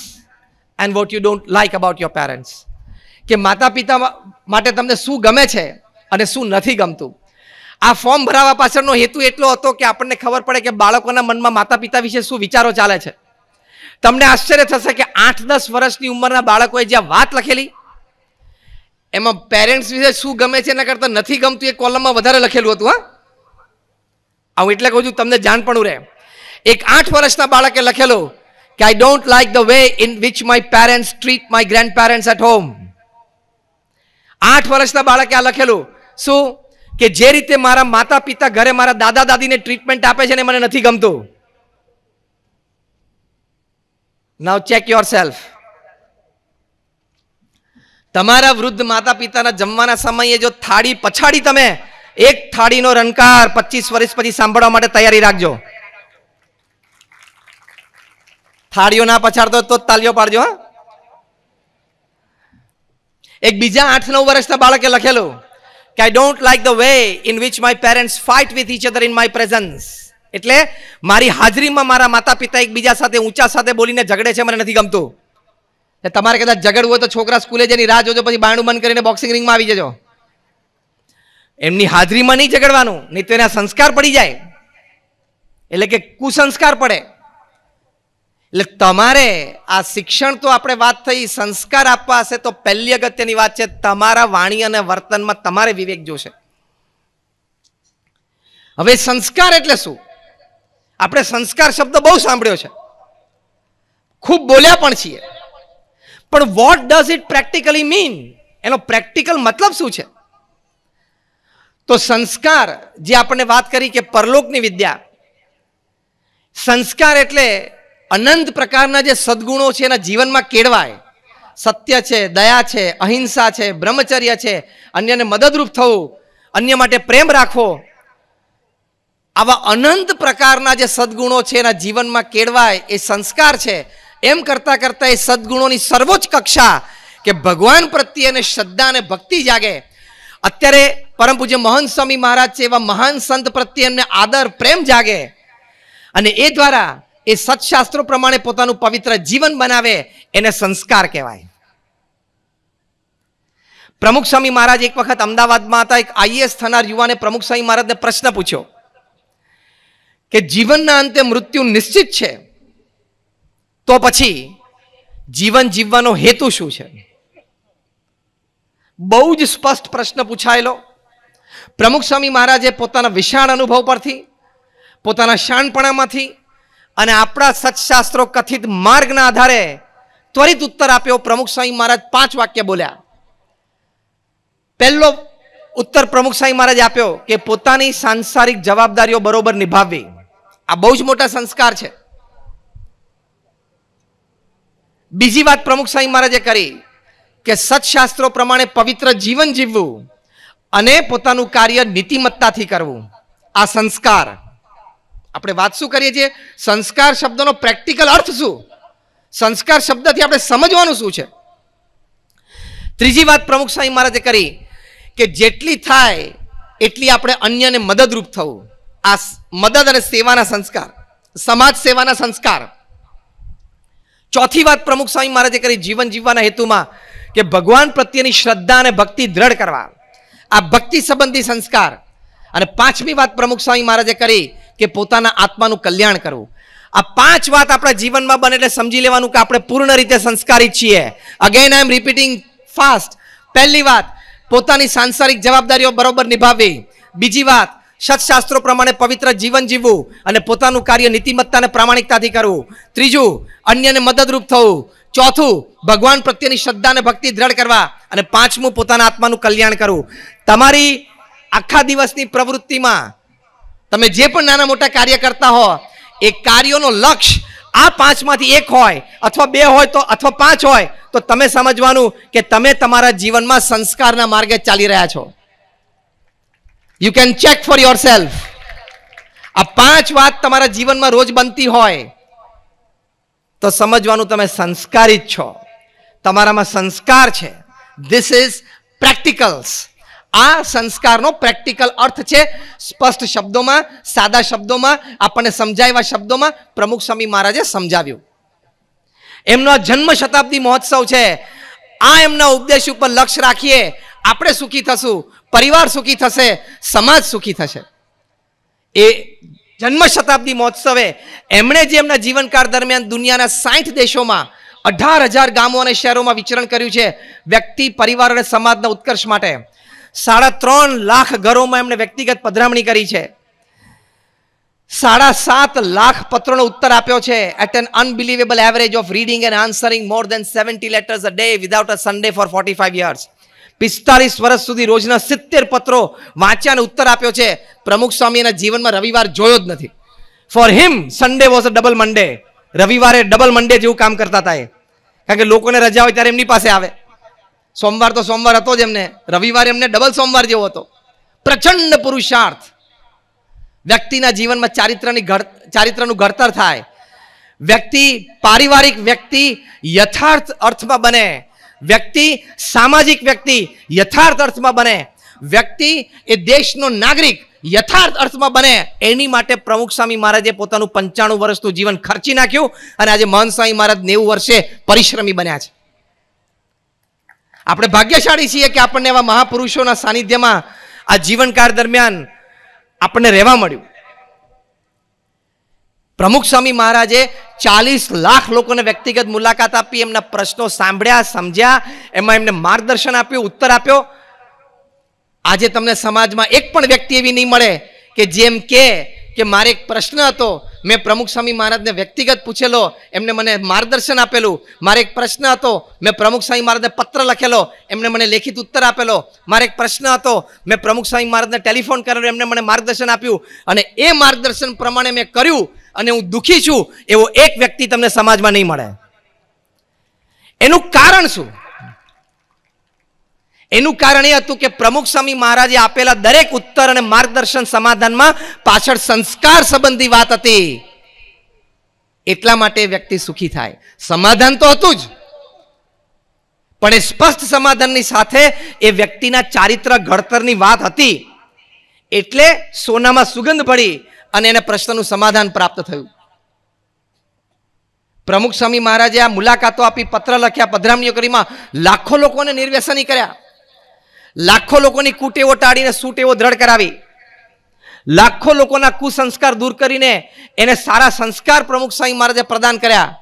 and what you don't like about your parents કે માતા પિતા માટે તમને શું ગમે છે અને શું નથી ગમતું આ ફોર્મ ભરાવા પાછળનો હેતુ એટલો હતો કે આપણને ખબર પડે કે બાળકોના મનમાં માતા પિતા વિશે શું વિચારો ચાલે છે તમને આશ્ચર્ય થશે કે આઠ દસ વર્ષની ઉંમરના બાળકોએ જ્યાં વાત લખેલી એમાં પેરેન્ટ્સ વિશે શું ગમે છે એના કરતાં નથી ગમતું એ કોલમમાં વધારે લખેલું હતું હા આવું એટલે કહું છું તમને જાણ પણ રહે એક આઠ વર્ષના બાળકે લખેલું કે I don't like the way in which my parents treat my grandparents at home આઠ વર્ષના બાળકે આ લખેલું શું કે જે રીતે મારા માતા પિતા ઘરે મારા દાદા દાદીને ટ્રીટમેન્ટ આપે છે ને મને નથી ગમતું નાવ ચેક યોર સેલ્ફ તમારા વૃદ્ધ માતા પિતાના જમવાના સમયે જો થાળી પછાડી તમે એક થાળીનો રણકાર પચીસ વર્ષ પછી સાંભળવા માટે તૈયારી રાખજો થાળીઓ ના પછાડતો તો જ તાલીઓ પાડજો હા એક બીજા આઠ નવ વર્ષના બાળકે લખેલું કે I don't like the way in which my parents fight with each other in my presence એટલે મારી હાજરીમાં મારા માતા પિતા એકબીજા સાથે ઊંચા સાથે બોલીને ઝઘડે છે મને નથી ગમતું તમારે કદાચ ઝઘડવું હોય તો છોકરા સ્કૂલે જેની રાહ જોજો પછી બાણું બંધ કરીને બોક્સિંગ રિંગમાં આવી જજો એમની હાજરીમાં નહીં ઝઘડવાનું નહીં તો એના સંસ્કાર પડી જાય એટલે કે કુસંસ્કાર પડે એટલે તમારે આ શિક્ષણ તો આપણે વાત થઈ સંસ્કાર આપવા હશે તો પહેલી અગત્યની વાત છે તમારા વાણી અને વર્તનમાં તમારે વિવેક જોશે હવે સંસ્કાર એટલે શું આપણે સંસ્કાર શબ્દ બહુ સાંભળ્યો છે ખૂબ બોલ્યા પણ છીએ પણ what does it practically mean એનો પ્રેક્ટિકલ મતલબ શું છે તો સંસ્કાર જે આપણને વાત કરી કે પરલોકની વિદ્યા સંસ્કાર એટલે અનંત પ્રકારના જે સદગુણો છે એના જીવનમાં કેળવાય સત્ય છે દયા છે અહિંસા છે બ્રહ્મચર્ય છે અન્યને મદદરૂપ થવું અન્ય માટે પ્રેમ રાખવો આવા અનંત પ્રકારના જે સદગુણો છે એના જીવનમાં કેળવાય એ સંસ્કાર છે એમ કરતાં કરતાં એ સદગુણોની સર્વોચ્ચ કક્ષા કે ભગવાન પ્રત્યે અને શ્રદ્ધા અને ભક્તિ જાગે અત્યારે પરમ પૂજ્ય મહંત સ્વામી મહારાજ છે એવા મહાન સંત પ્રત્યે એમને આદર પ્રેમ જાગે અને એ દ્વારા એ સત્શાસ્ત્રો પ્રમાણે પોતાનું પવિત્ર જીવન બનાવે એને સંસ્કાર કહેવાય પ્રમુખ સ્વામી મહારાજ એક વખત અમદાવાદમાં હતા એક આઈએસ થનાર યુવાને પ્રમુખ સ્વામી મહારાજને પ્રશ્ન પૂછ્યો કે જીવનના અંતે મૃત્યુ નિશ્ચિત છે તો પછી જીવન જીવવાનો હેતુ શું છે બહુ જ સ્પષ્ટ પ્રશ્ન પૂછાયેલો પ્રમુખ સ્વામી મહારાજે પોતાના વિશાળ અનુભવ પરથી પોતાના શાણપણામાંથી અને આપણા સત્શાસ્ત્રો કથિત માર્ગના આધારે ત્વરિત ઉત્તર આપ્યો પ્રમુખ સ્વામી મહારાજ પાંચ વાક્ય બોલ્યા પહેલો ઉત્તર પ્રમુખ સ્વામી મહારાજ આપ્યો કે પોતાની સાંસારિક જવાબદારીઓ બરોબર નિભાવવી આ બહુ જ મોટા સંસ્કાર છે બીજી વાત પ્રમુખ સ્વામી મહારાજે કરી કે સત્શાસ્ત્રો પ્રમાણે પવિત્ર જીવન જીવવું અને પોતાનું કાર્ય નીતિમત્તાથી કરવું આ સંસ્કાર આપણે વાત શું કરીએ છીએ સંસ્કાર શબ્દનો પ્રેક્ટિકલ અર્થ શું સંસ્કાર શબ્દથી આપણે સમજવાનું શું છે ત્રીજી વાત પ્રમુખ સ્વામી મહારાજે કરી કે જેટલી થાય એટલી આપણે અન્યને મદદરૂપ થવું આ મદદ અને સેવાના સંસ્કાર સમાજ સેવાના સંસ્કાર ચોથી વાત પ્રમુખ સ્વામી મહારાજે કરી જીવન જીવવાના હેતુમાં કે ભગવાન પ્રત્યેની શ્રદ્ધા અને ભક્તિ દ્રઢ કરવા આ ભક્તિ સંબંધી સંસ્કાર અને પાંચમી વાત પ્રમુખ સ્વામી મહારાજે કરી કે પોતાના આત્માનું કલ્યાણ કરવું આ પાંચ વાત આપણા જીવનમાં બને એટલે સમજી લેવાનું કે આપણે પૂર્ણ રીતે સંસ્કારી છીએ again I am repeating fast પહેલી વાત પોતાની સાંસારિક જવાબદારીઓ બરોબર નિભાવવી બીજી વાત સત્શાસ્ત્રો પ્રમાણે પવિત્ર જીવન જીવવું અને પોતાનું કાર્ય નીતિમત્તાને અને પ્રામાણિકતાથી કરવું ત્રીજું અન્યને મદદરૂપ થવું ચોથું ભગવાન પ્રત્યેની શ્રદ્ધા અને ભક્તિ દ્રઢ કરવા અને પાંચમું પોતાના આત્માનું કલ્યાણ કરવું તમારી આખા દિવસની પ્રવૃત્તિમાં તમે જે પણ નાના મોટા કાર્ય કરતા હો એ કાર્યોનો લક્ષ્ય આ પાંચમાંથી એક હોય અથવા બે હોય તો અથવા પાંચ હોય તો તમે સમજવાનું કે તમે તમારા જીવનમાં સંસ્કારના માર્ગે ચાલી રહ્યા છો you can check for yourself આ પાંચ વાત તમારા જીવનમાં રોજ બનતી હોય તો સમજવાનું તમે સંસ્કારી જ છો તમારામાં સંસ્કાર છે ધીસ ઇઝ પ્રેક્ટિકલ્સ આ સંસ્કારનો પ્રેક્ટિકલ અર્થ છે સ્પષ્ટ શબ્દોમાં સાદા શબ્દોમાં આપણને સમજાયેલા શબ્દોમાં પ્રમુખ સ્વામી મહારાજે સમજાવ્યું એમનો જન્મ શતાબ્દી મહોત્સવ છે આ એમના ઉપદેશ ઉપર લક્ષ રાખીએ આપણે સુખી થશું પરિવાર સુખી થશે સમાજ સુખી થશે એ જન્મ શતાબ્દી મહોત્સવે એમણે જે એમના જીવનકાળ દરમિયાન દુનિયાના સાઠ દેશોમાં અઢાર હજાર ગામો અને શહેરોમાં વિચરણ કર્યું છે વ્યક્તિ પરિવાર અને સમાજના ઉત્કર્ષ માટે સાડા ત્રણ લાખ ઘરોમાં એમણે વ્યક્તિગત પધરામણી કરી છે સાડા સાત લાખ પત્રોનો ઉત્તર આપ્યો છે at an unbelievable average of reading and answering more than seventy letters a day without a Sunday for forty five years પિસ્તાલીસ વર્ષ સુધી રોજના સિત્તેર પત્રો વાંચ્યાને ઉત્તર આપ્યો છે પ્રમુખ સ્વામી એના જીવનમાં રવિવાર જોયો જ નથી for him Sunday was a double Monday રવિવારે ડબલ મંડે જેવું કામ કરતા હતા એ કારણ કે લોકોને રજા હોય ત્યારે એમની પાસે આવે સોમવાર તો સોમવાર હતો જ એમને રવિવાર એમને ડબલ સોમવાર જેવો હતો પ્રચંડ પુરુષાર્થ વ્યક્તિના જીવનમાં ચારિત્રની ઘડ ચારિત્રનું ઘડતર થાય વ્યક્તિ પારિવારિક વ્યક્તિ યથાર્થ અર્થમાં બને વ્યક્તિ સામાજિક વ્યક્તિ યથાર્થ અર્થમાં બને વ્યક્તિ એ દેશનો નાગરિક યથાર્થ અર્થમાં બને એની માટે પ્રમુખ સ્વામી મહારાજે પોતાનું પંચાણું વર્ષનું જીવન ખર્ચી નાખ્યું અને આજે મહન સ્વામી મહારાજ નેવું વર્ષે પરિશ્રમી બન્યા છે આપણે ભાગ્યશાળી છીએ કે આપણને એવા મહાપુરુષોના સાનિધ્યમાં આ જીવનકાળ દરમિયાન આપણને રહેવા મળ્યું પ્રમુખ સ્વામી મહારાજે ચાલીસ લાખ લોકોને વ્યક્તિગત મુલાકાત આપી એમના પ્રશ્નો સાંભળ્યા સમજ્યા એમાં એમને માર્ગદર્શન આપ્યું ઉત્તર આપ્યો આજે તમને સમાજમાં એક પણ વ્યક્તિ એવી નહીં મળે કે જેમ કે મારે એક પ્રશ્ન હતો મેં પ્રમુખ સ્વામી મહારાજને વ્યક્તિગત પૂછેલો એમને મને માર્ગદર્શન આપેલું મારે એક પ્રશ્ન હતો મેં પ્રમુખ સ્વામી મહારાજને પત્ર લખેલો એમને મને લેખિત ઉત્તર આપેલો મારે એક પ્રશ્ન હતો મેં પ્રમુખ સ્વામી મહારાજને ટેલિફોન કરેલો એમને મને માર્ગદર્શન આપ્યું અને એ માર્ગદર્શન પ્રમાણે મેં કર્યું અને હું દુઃખી છું એવો એક વ્યક્તિ તમને સમાજમાં નહીં મળે એનું કારણ શું એનું કારણ એ હતું કે પ્રમુખ સ્વામી મહારાજે આપેલા દરેક ઉત્તર અને માર્ગદર્શન સમાધાનમાં પાછળ સંસ્કાર સંબંધી વાત હતી એટલા માટે વ્યક્તિ સુખી થાય સમાધાન તો હતું જ પણ એ સ્પષ્ટ સમાધાનની સાથે એ વ્યક્તિના ચારિત્ર ઘડતરની વાત હતી એટલે સોનામાં સુગંધ પડી અને એને પ્રશ્નનું સમાધાન પ્રાપ્ત થયું પ્રમુખ સ્વામી મહારાજે આ મુલાકાતો આપી પત્ર લખ્યા પધરામણીઓ કરીમાં લાખો લોકોને નિર્વ્યસની કર્યા લાખો લોકોની કુટેવો ટાળીને સુટેવો દ્રઢ કરાવી લાખો લોકોના કુસંસ્કાર દૂર કરીને એને સારા સંસ્કાર પ્રમુખ સ્વામી મહારાજે પ્રદાન કર્યા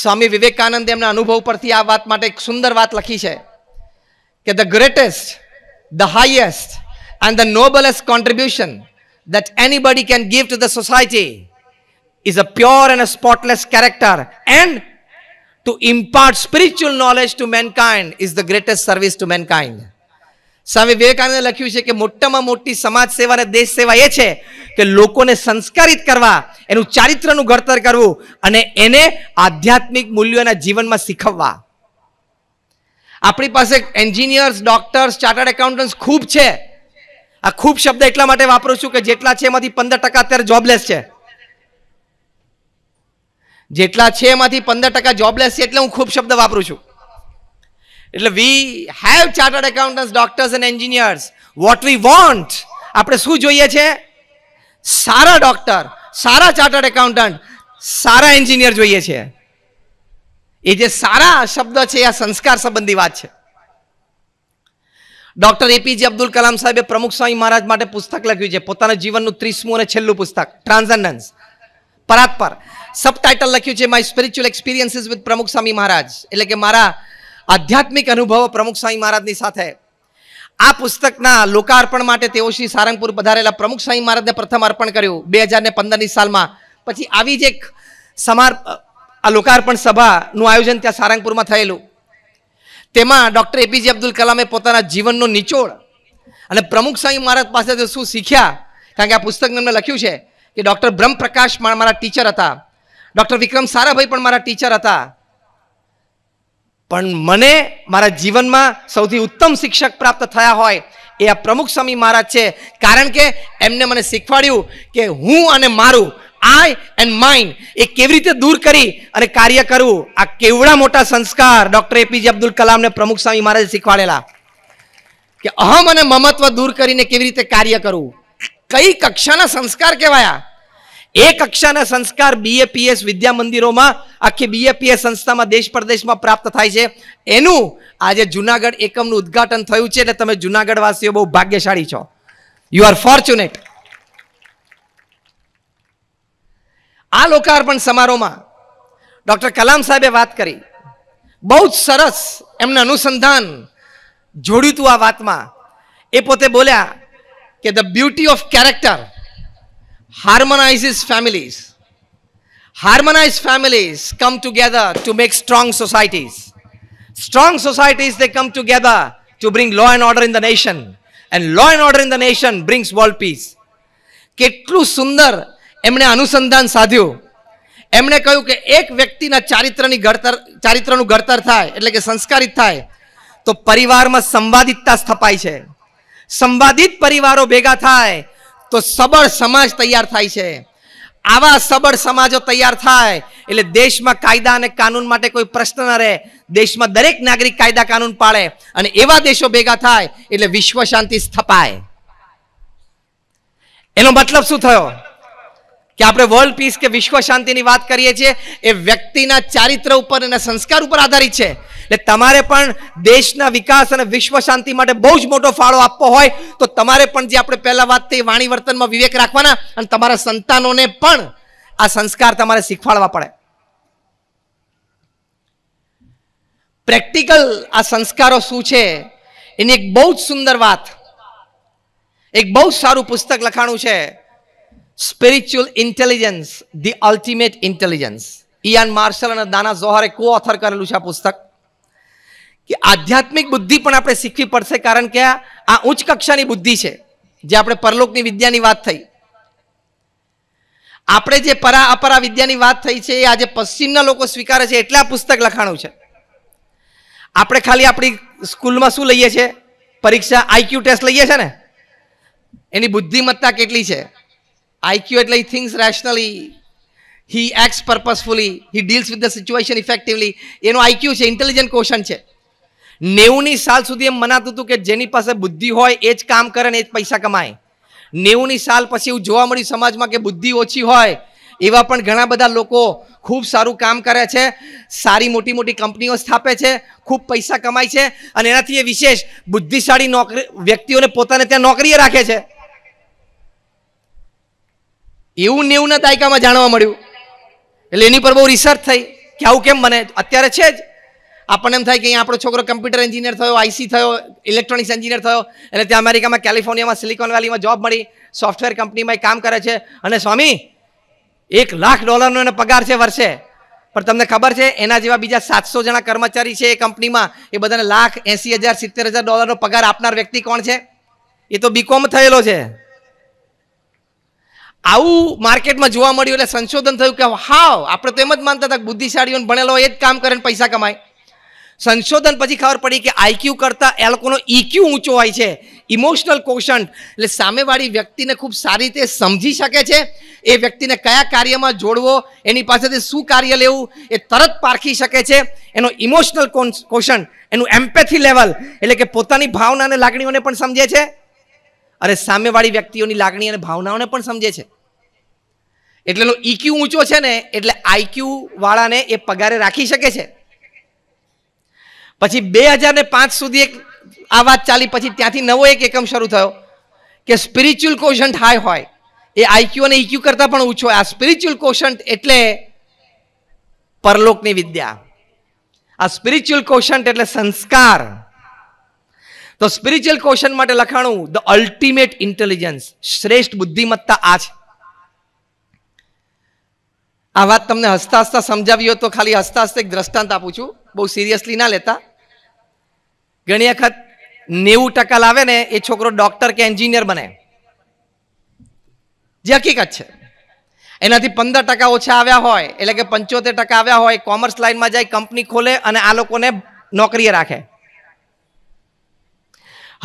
સ્વામી વિવેકાનંદ એમના અનુભવ પરથી આ વાત માટે એક સુંદર વાત લખી છે કે the greatest the highest and the noblest contribution that anybody can give to the society is a pure and a spotless character and to impart spiritual knowledge to mankind is the greatest service to mankind Swami વિવેકાનંદે લખ્યું છે કે મોટામાં મોટી સમાજ સેવા અને દેશ સેવા એ છે કે લોકોને સંસ્કારિત કરવા એનું ચારિત્રનું ઘડતર કરવું અને એને આધ્યાત્મિક મૂલ્યોના જીવનમાં શીખવવા આપણી પાસે એન્જિનિયર્સ ડોક્ટર્સ ચાર્ટર્ડ એકાઉન્ટન્ટ્સ ખૂબ છે આ ખૂબ શબ્દ એટલા માટે વાપરું છું કે જેટલા છે એમાંથી પંદર ટકા અત્યારે જોબલેસ છે જેટલા છે એમાંથી પંદર ટકા જોબલેસ છે એટલે હું ખૂબ શબ્દ વાપરું છું એટલે we have chartered accountants doctors and engineers what we want આપણે શું જોઈએ છે સારા ડોક્ટર સારા ચાર્ટર્ડ એકાઉન્ટન્ટ સારા એન્જિનિયર જોઈએ છે એ જે સારા શબ્દ છે આ સંસ્કાર સંબંધી વાત છે ડોક્ટર એપીજે અબ્દુલ કલામ સાહેબે પ્રમુખ સ્વામી મહારાજ માટે પુસ્તક લખ્યું છે પોતાના જીવનનું ત્રીસમું અને છેલ્લું પુસ્તક ટ્રાન્સેન્ડન્સ પરાત પર સબટાઇટલ લખ્યું છે my spiritual experiences with Pramukh Swami મહારાજ એટલે કે મારા આધ્યાત્મિક અનુભવો પ્રમુખ સ્વામી મહારાજની સાથે આ પુસ્તકના લોકાર્પણ માટે તેઓ શ્રી સારંગપુર પધારેલા પ્રમુખ સ્વામી મહારાજને પ્રથમ અર્પણ કર્યું બે હજાર ને પંદરની સાલમાં પછી આવી જ એક સમાર આ લોકાર્પણ સભાનું આયોજન ત્યાં સારંગપુરમાં થયેલું તેમાં ડૉક્ટર એપીજે અબ્દુલ કલામે પોતાના જીવનનો નિચોડ અને પ્રમુખ સ્વામી મહારાજ પાસેથી શું શીખ્યા કારણ કે આ પુસ્તકને એમને લખ્યું છે કે ડૉક્ટર બ્રહ્મપ્રકાશ મારા ટીચર હતા ડૉક્ટર વિક્રમ સારાભાઈ પણ મારા ટીચર હતા પણ મને મારા જીવનમાં સૌથી ઉત્તમ શિક્ષક પ્રાપ્ત થયા હોય એ આ પ્રમુખ સ્વામી મહારાજ છે કારણ કે એમને મને શીખવાડ્યું કે હું અને મારું આઈ એન્ડ માઇન્ડ એ કેવી રીતે દૂર કરી અને કાર્ય કરવું આ કેવડા મોટા સંસ્કાર ડૉક્ટર એપીજે અબ્દુલ કલામને પ્રમુખ સ્વામી મહારાજે શીખવાડેલા કે અહમ અને મમત્વ દૂર કરીને કેવી રીતે કાર્ય કરવું કઈ કક્ષાના સંસ્કાર કહેવાયા એ કક્ષાના સંસ્કાર બીએપીએસ વિદ્યા મંદિરોમાં આખી બીએપીએસ સંસ્થામાં દેશ પરદેશમાં પ્રાપ્ત થાય છે એનું આજે જુનાગઢ એકમનું ઉદ્ઘાટન થયું છે એટલે તમે જુનાગઢવાસીઓ બહુ ભાગ્યશાળી છો યુ આર ફોર્ચ્યુનેટ આ લોકાર્પણ સમારોહમાં ડૉક્ટર કલામ સાહેબે વાત કરી બહુ જ સરસ એમને અનુસંધાન જોડ્યું હતું આ વાતમાં એ પોતે બોલ્યા કે the beauty of character harmonizes families. Harmonized families come together to make strong societies. Strong societies, they come together to bring law and order in the nation. And law and order in the nation brings world peace. કેટલું સુંદર એમણે અનુસંધાન સાધ્યું એમણે કહ્યું કે એક વ્યક્તિના ચારિત્રની ઘડતર ચારિત્રનું ઘડતર થાય એટલે કે સંસ્કારિત થાય તો પરિવારમાં સંવાદિતતા સ્થપાય છે સંવાદિત પરિવારો ભેગા થાય તો સબળ સમાજ તૈયાર થાય છે આવા સબળ સમાજો તૈયાર થાય એટલે દેશમાં કાયદા અને કાનૂન માટે કોઈ પ્રશ્ન ન રહે દેશમાં દરેક નાગરિક કાયદા કાનૂન પાળે અને એવા દેશો ભેગા થાય એટલે વિશ્વ શાંતિ સ્થપાય એનો મતલબ શું થયો કે આપણે વર્લ્ડ પીસ કે વિશ્વ શાંતિની વાત કરીએ છીએ એ વ્યક્તિના ચારિત્ર ઉપર અને સંસ્કાર ઉપર આધારિત છે એટલે તમારે પણ દેશના વિકાસ અને વિશ્વ શાંતિ માટે બહુ જ મોટો ફાળો આપવો હોય તો તમારે પણ જે આપણે પહેલાં વાત થઈ વાણી વર્તનમાં વિવેક રાખવાના અને તમારા સંતાનોને પણ આ સંસ્કાર તમારે શીખવાડવા પડે પ્રેક્ટિકલ આ સંસ્કારો શું છે એની એક બહુ જ સુંદર વાત એક બહુ સારું પુસ્તક લખાણું છે spiritual intelligence the ultimate intelligence Ian Marshall અને દાના જોહરે કો ઓથર કરેલું છે આ પુસ્તક કે આધ્યાત્મિક બુદ્ધિ પણ આપણે શીખવી પડશે કારણ કે આ ઉચ્ચ કક્ષાની બુદ્ધિ છે જે આપણે પરલોકની વિદ્યાની વાત થઈ આપણે જે પરા અપરા વિદ્યાની વાત થઈ છે એ આજે પશ્ચિમના લોકો સ્વીકારે છે એટલે આ પુસ્તક લખાણું છે આપણે ખાલી આપણી સ્કૂલમાં શું લઈએ છીએ પરીક્ષા આઈક્યુ ટેસ્ટ લઈએ છે ને એની બુદ્ધિમત્તા કેટલી છે આઈક્યુ એટલે he thinks rationally he acts purposefully, he deals with the situation effectively એનું IQ છે ઇન્ટેલિજન્ટ ક્વેશ્ચન છે નેવુંની સાલ સુધી એમ મનાતું હતું કે જેની પાસે બુદ્ધિ હોય એ જ કામ કરે ને એ જ પૈસા કમાય નેવુંની સાલ પછી એવું જોવા મળ્યું સમાજમાં કે બુદ્ધિ ઓછી હોય એવા પણ ઘણા બધા લોકો ખૂબ સારું કામ કરે છે સારી મોટી મોટી કંપનીઓ સ્થાપે છે ખૂબ પૈસા કમાય છે અને એનાથી એ વિશેષ બુદ્ધિશાળી નોકરી વ્યક્તિઓને પોતાને ત્યાં નોકરીએ રાખે છે એવું નેવુંના દાયકામાં જાણવા મળ્યું એટલે એની પર બહુ રિસર્ચ થઈ કે આવું કેમ બને અત્યારે છે જ આપણને એમ થાય કે અહીંયા આપણો છોકરો કમ્પ્યુટર એન્જિનિયર થયો આઈસી થયો ઇલેક્ટ્રોનિક્સ એન્જિનિયર થયો અને ત્યાં અમેરિકામાં કેલિફોર્નિયામાં સિલિકોન વેલીમાં જોબ મળી સોફ્ટવેર કંપનીમાં કામ કરે છે અને સ્વામી એક લાખ ડોલરનો એનો પગાર છે વર્ષે પણ તમને ખબર છે એના જેવા બીજા સાતસો જણા કર્મચારી છે એ કંપનીમાં એ બધાને લાખ એંસી હજાર સિત્તેર હજાર ડોલરનો પગાર આપનાર વ્યક્તિ કોણ છે એ તો બીકોમ થયેલો છે આવું માર્કેટમાં જોવા મળ્યું એટલે સંશોધન થયું કે હાવ આપણે તો એમ જ માનતા હતા બુદ્ધિશાળીઓને ભણેલો એ જ કામ કરે ને પૈસા કમાય સંશોધન પછી ખબર પડી કે આઈક્યુ કરતાં એ લોકોનો ઇક્યુ e ઊંચો હોય છે ઇમોશનલ કોશન એટલે સામેવાળી વ્યક્તિને ખૂબ સારી રીતે સમજી શકે છે એ વ્યક્તિને કયા કાર્યમાં જોડવો એની પાસેથી શું કાર્ય લેવું એ તરત પારખી શકે છે એનો ઇમોશનલ કોશન એનું એમ્પેથી લેવલ એટલે કે પોતાની ભાવના અને લાગણીઓને પણ સમજે છે અરે સામેવાળી વ્યક્તિઓની લાગણી અને ભાવનાઓને પણ સમજે છે એટલેનો ઇક્યુ e ઊંચો છે ને એટલે આઈક્યુ વાળાને એ પગારે રાખી શકે છે પછી બે હજાર ને પાંચ સુધી એક આ વાત ચાલી પછી ત્યાંથી નવો એક એકમ શરૂ થયો કે સ્પિરિચ્યુઅલ કોશન્ટ હાઈ હોય એ આઈક્યુ અને ઈક્યુ e કરતાં પણ ઓછો આ સ્પિરિચ્યુઅલ કોશન્ટ એટલે પરલોકની વિદ્યા આ સ્પિરિચ્યુઅલ કોશન્ટ એટલે સંસ્કાર તો સ્પિરિચ્યુઅલ ક્વેશ્ચન માટે લખાણું ધ અલ્ટિમેટ ઇન્ટેલિજન્સ શ્રેષ્ઠ બુદ્ધિમત્તા આ છે આ વાત તમને હસતા હસતા સમજાવી હોય તો ખાલી હસતા હસતા એક દ્રષ્ટાંત આપું છું બહુ સિરિયસલી ના લેતા ઘણી વખત નેવું ટકા લાવે ને એ છોકરો ડૉક્ટર કે એન્જિનિયર બને જે હકીકત છે એનાથી પંદર ટકા ઓછા આવ્યા હોય એટલે કે પંચોતેર ટકા આવ્યા હોય કોમર્સ લાઇનમાં જાય કંપની ખોલે અને આ લોકોને નોકરીએ રાખે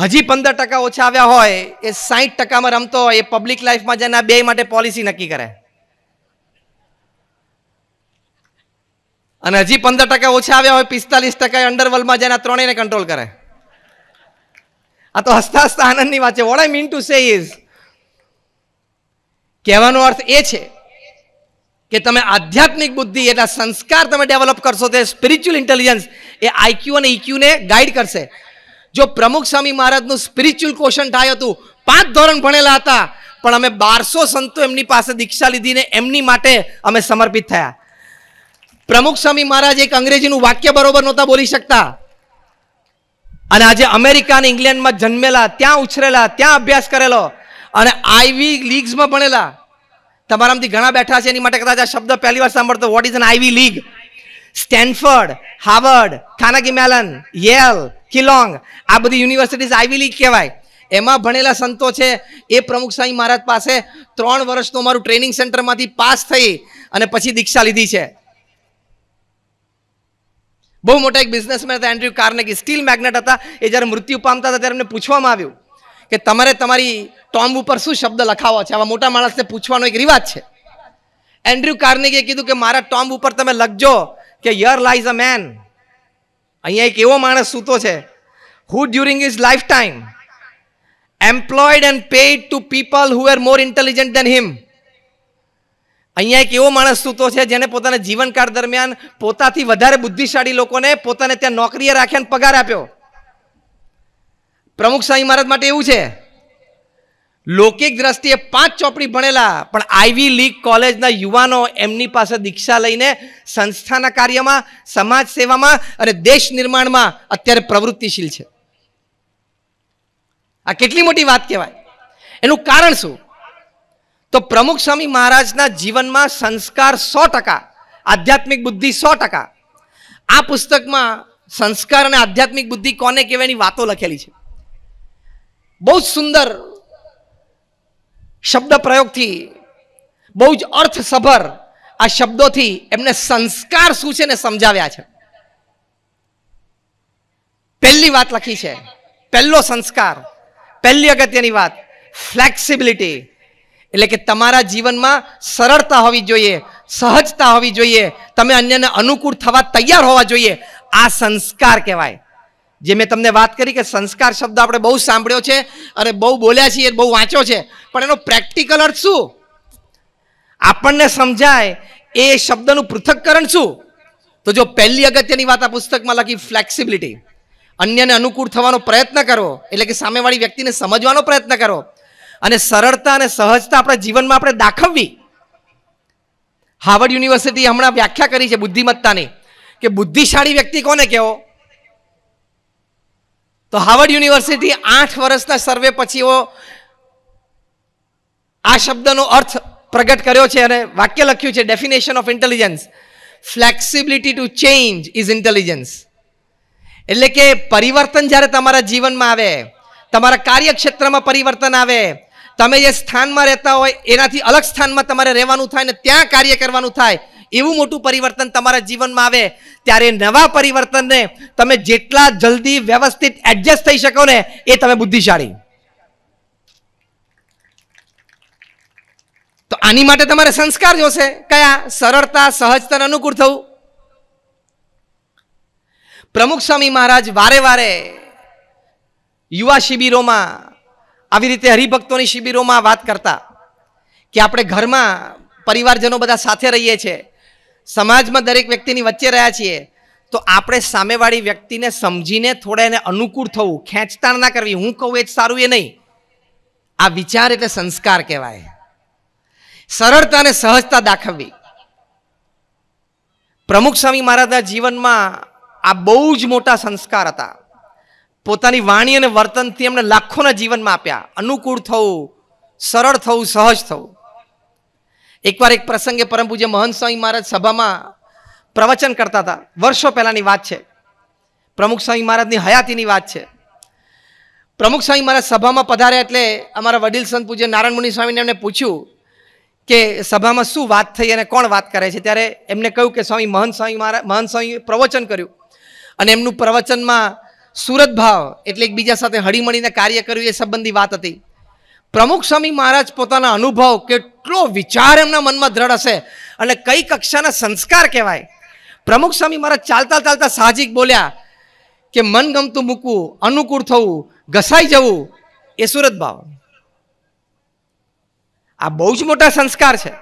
હજી પંદર ટકા ઓછા આવ્યા હોય એ સાહીઠ ટકામાં રમતો હોય એ પબ્લિક લાઈફમાં જેના બે માટે પોલિસી નક્કી કરે અને હજી પંદર ટકા ઓછા આવ્યા હોય પિસ્તાલીસ ટકા અંડરવર્લ્ડમાં જેના ત્રણેયને કંટ્રોલ કરે આ તો હસતા હસતા આનંદની વાત છે what I mean to say is કહેવાનો અર્થ એ છે કે તમે આધ્યાત્મિક બુદ્ધિ એટલા સંસ્કાર તમે ડેવલપ કરશો તે સ્પિરિચ્યુઅલ ઇન્ટેલિજન્સ એ આઈક્યુ અને ઇક્યુને e ગાઈડ કરશે જો પ્રમુખ સ્વામી મહારાજનું સ્પિરિચ્યુઅલ ક્વેશ્ચન થાય હતું પાંચ ધોરણ ભણેલા હતા પણ અમે બારસો સંતો એમની પાસે દીક્ષા લીધીને એમની માટે અમે સમર્પિત થયા પ્રમુખ સ્વામી મહારાજ એક અંગ્રેજીનું વાક્ય બરોબર નહોતા બોલી શકતા અને આજે અમેરિકા અને ઇંગ્લેન્ડમાં જન્મેલા ત્યાં ઉછરેલા ત્યાં અભ્યાસ કરેલો અને આઈવી લીગ્સમાં ભણેલા તમારામાંથી ઘણા બેઠા છે એની માટે કદાચ આ શબ્દ પહેલી વાર સાંભળતો what is an Ivy League Stanford Harvard Carnegie Mellon Yale કિલોંગ આ બધી યુનિવર્સિટીઝ આઈવી લીગ કહેવાય એમાં ભણેલા સંતો છે એ પ્રમુખ સાંઈ મહારાજ પાસે ત્રણ વર્ષનું મારું ટ્રેનિંગ સેન્ટરમાંથી પાસ થઈ અને પછી દીક્ષા લીધી છે બહુ મોટા એક બિઝનેસમેન હતા એન્ડ્રુ કે સ્ટીલ મેગ્નેટ હતા એ જ્યારે મૃત્યુ પામતા હતા ત્યારે એમને પૂછવામાં આવ્યું કે તમારે તમારી ટોમ્બ ઉપર શું શબ્દ લખાવો છે આવા મોટા માણસને પૂછવાનો એક રિવાજ છે એન્ડ્રુ કાર્નેગીએ કીધું કે મારા ટોમ્બ ઉપર તમે લખજો કે યર લાઇઝ અ મેન અહીંયા એક એવો માણસ સૂતો છે who during his lifetime employed and paid to people who are more intelligent than him અહીંયા એક એવો માણસ સૂતો છે જેને પોતાના જીવનકાળ દરમિયાન પોતાથી વધારે બુદ્ધિશાળી લોકોને પોતાને ત્યાં નોકરીએ રાખ્યા પગાર આપ્યો પ્રમુખ સાંઈ મહારાજ માટે એવું છે લૌકિક દ્રષ્ટિએ પાંચ ચોપડી ભણેલા પણ આઈવી લીગ કોલેજના યુવાનો એમની પાસે દીક્ષા લઈને સંસ્થાના કાર્યમાં સમાજ સેવામાં અને દેશ નિર્માણમાં અત્યારે પ્રવૃત્તિશીલ છે આ કેટલી મોટી વાત કહેવાય એનું કારણ શું તો પ્રમુખ સ્વામી મહારાજના જીવનમાં સંસ્કાર સો ટકા આધ્યાત્મિક બુદ્ધિ સો ટકા આ પુસ્તકમાં સંસ્કાર અને આધ્યાત્મિક બુદ્ધિ કોને કહેવાની વાતો લખેલી છે બહુ સુંદર શબ્દ પ્રયોગથી બહુ જ અર્થસભર આ શબ્દોથી એમને સંસ્કાર શું છે ને સમજાવ્યા છે પહેલી વાત લખી છે પહેલો સંસ્કાર પહેલી અગત્યની વાત ફ્લેક્સિબિલિટી એટલે કે તમારા જીવનમાં સરળતા હોવી જોઈએ સહજતા હોવી જોઈએ તમે અન્યને અનુકૂળ થવા તૈયાર હોવા જોઈએ આ સંસ્કાર કહેવાય જે મેં તમને વાત કરી કે સંસ્કાર શબ્દ આપણે બહુ સાંભળ્યો છે અને બહુ બોલ્યા છીએ બહુ વાંચ્યો છે પણ એનો પ્રેક્ટિકલ અર્થ શું આપણને સમજાય એ શબ્દનું પૃથક્કરણ શું તો જો પહેલી અગત્યની વાત આ પુસ્તકમાં લખી ફ્લેક્સિબિલિટી અન્યને અનુકૂળ થવાનો પ્રયત્ન કરો એટલે કે સામેવાળી વ્યક્તિને સમજવાનો પ્રયત્ન કરો અને સરળતા અને સહજતા આપણા જીવનમાં આપણે દાખવવી હાર્વર્ડ યુનિવર્સિટી હમણાં વ્યાખ્યા કરી છે બુદ્ધિમત્તાની કે બુદ્ધિશાળી વ્યક્તિ કોને કહેવો તો હાવર્ડ યુનિવર્સિટી આઠ વર્ષના સર્વે પછીઓ આ શબ્દનો અર્થ પ્રગટ કર્યો છે અને વાક્ય લખ્યું છે definition of intelligence flexibility to change is intelligence એટલે કે પરિવર્તન જ્યારે તમારા જીવનમાં આવે તમારા કાર્યક્ષેત્રમાં પરિવર્તન આવે તમે જે સ્થાનમાં રહેતા હોય એનાથી અલગ સ્થાનમાં તમારે રહેવાનું થાય ને ત્યાં કાર્ય કરવાનું થાય એવું મોટું પરિવર્તન તમારા જીવનમાં આવે ત્યારે નવા પરિવર્તનને તમે જેટલા જલ્દી વ્યવસ્થિત એડજસ્ટ થઈ શકો ને એ તમે બુદ્ધિશાળી તો આની માટે તમારે સંસ્કાર જોશે કયા સરળતા સહજતા અનુકૂળ થવું પ્રમુખ સ્વામી મહારાજ વારે વારે યુવા શિબિરોમાં આવી રીતે હરિભક્તોની શિબિરોમાં વાત કરતા કે આપણે ઘરમાં પરિવારજનો બધા સાથે રહીએ છીએ સમાજમાં દરેક વ્યક્તિની વચ્ચે રહ્યા છીએ તો આપણે સામેવાળી વ્યક્તિને સમજીને થોડા એને અનુકૂળ થવું ખેંચતાણ ના કરવી હું કહું એ જ સારું એ નહીં આ વિચાર એટલે સંસ્કાર કહેવાય સરળતા અને સહજતા દાખવવી પ્રમુખ સ્વામી મહારાજના જીવનમાં આ બહુ જ મોટા સંસ્કાર હતા પોતાની વાણી અને વર્તનથી એમણે લાખોના જીવનમાં આપ્યા અનુકૂળ થવું સરળ થવું સહજ થવું એકવાર એક પ્રસંગે પરમ પૂજ્ય મહંત સ્વામી મહારાજ સભામાં પ્રવચન કરતા હતા વર્ષો પહેલાંની વાત છે પ્રમુખ સ્વામી મહારાજની હયાતીની વાત છે પ્રમુખ સ્વામી મહારાજ સભામાં પધાર્યા એટલે અમારા વડીલ સંત પૂજ્ય નારાયણ મુનિ સ્વામીને એમને પૂછ્યું કે સભામાં શું વાત થઈ અને કોણ વાત કરે છે ત્યારે એમને કહ્યું કે સ્વામી મહંત સ્વામી મહારાજ મહંત સ્વામીએ પ્રવચન કર્યું અને એમનું પ્રવચનમાં સુરત ભાવ એટલે એકબીજા સાથે હળીમળીને કાર્ય કર્યું એ સંબંધી વાત હતી પ્રમુખ સ્વામી મહારાજ પોતાના અનુભવ કે આટલો વિચાર એમના મનમાં દ્રઢ હશે અને કઈ કક્ષાના સંસ્કાર કહેવાય પ્રમુખ સ્વામી મારા ચાલતા ચાલતા સાહજિક બોલ્યા કે મનગમતું મૂકવું અનુકૂળ થવું ઘસાઈ જવું એ સુરત ભાવ આ બહુ જ મોટા સંસ્કાર છે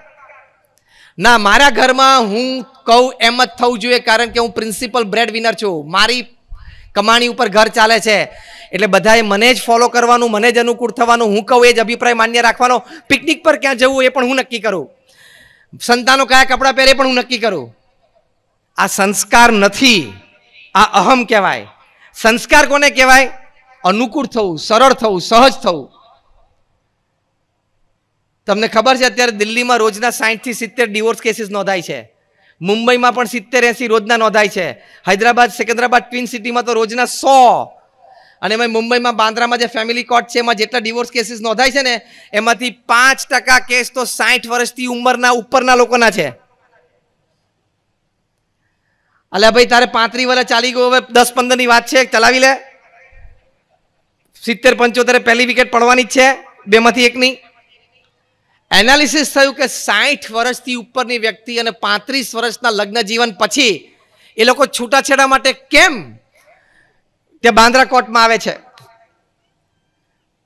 ના મારા ઘરમાં હું કહું એમ જ થવું જોઈએ કારણ કે હું પ્રિન્સિપલ બ્રેડ વિનર છું મારી કમાણી ઉપર ઘર ચાલે છે એટલે બધાએ મને જ ફોલો કરવાનું મને જ અનુકૂળ થવાનું હું કહું એ જ અભિપ્રાય માન્ય રાખવાનો પિકનિક પર ક્યાં જવું એ પણ હું નક્કી કરું સંતાનો કયા કપડાં પહેરે પણ હું નક્કી કરું આ સંસ્કાર નથી આ અહમ કહેવાય સંસ્કાર કોને કહેવાય અનુકૂળ થવું સરળ થવું સહજ થવું તમને ખબર છે અત્યારે દિલ્હીમાં રોજના સાઠથી સિત્તેર ડિવોર્સ કેસીસ નોંધાય છે મુંબઈમાં પણ સિત્તેર એંસી રોજના નોંધાય છે હૈદરાબાદ સિકંદરાબાદ ટ્વિન સિટીમાં તો રોજના સો અને એમાં મુંબઈમાં બાંદ્રામાં જે ફેમિલી કોર્ટ છે એમાં જેટલા ડિવોર્સ કેસીસ નોંધાય છે ને એમાંથી પાંચ ટકા કેસ તો સાઠ વર્ષથી ઉંમરના ઉપરના લોકોના છે અલ્યા ભાઈ તારે પાંત્રી વાળા ચાલી ગયું હવે દસ પંદરની વાત છે ચલાવી લે સિત્તેર પંચોતેર પહેલી વિકેટ પડવાની જ છે બેમાંથી એકની એનાલિસિસ થયું કે સાઠ વર્ષથી ઉપરની વ્યક્તિ અને પાંત્રીસ વર્ષના લગ્ન જીવન પછી એ લોકો છૂટાછેડા માટે કેમ તે બાંદ્રા કોર્ટમાં આવે છે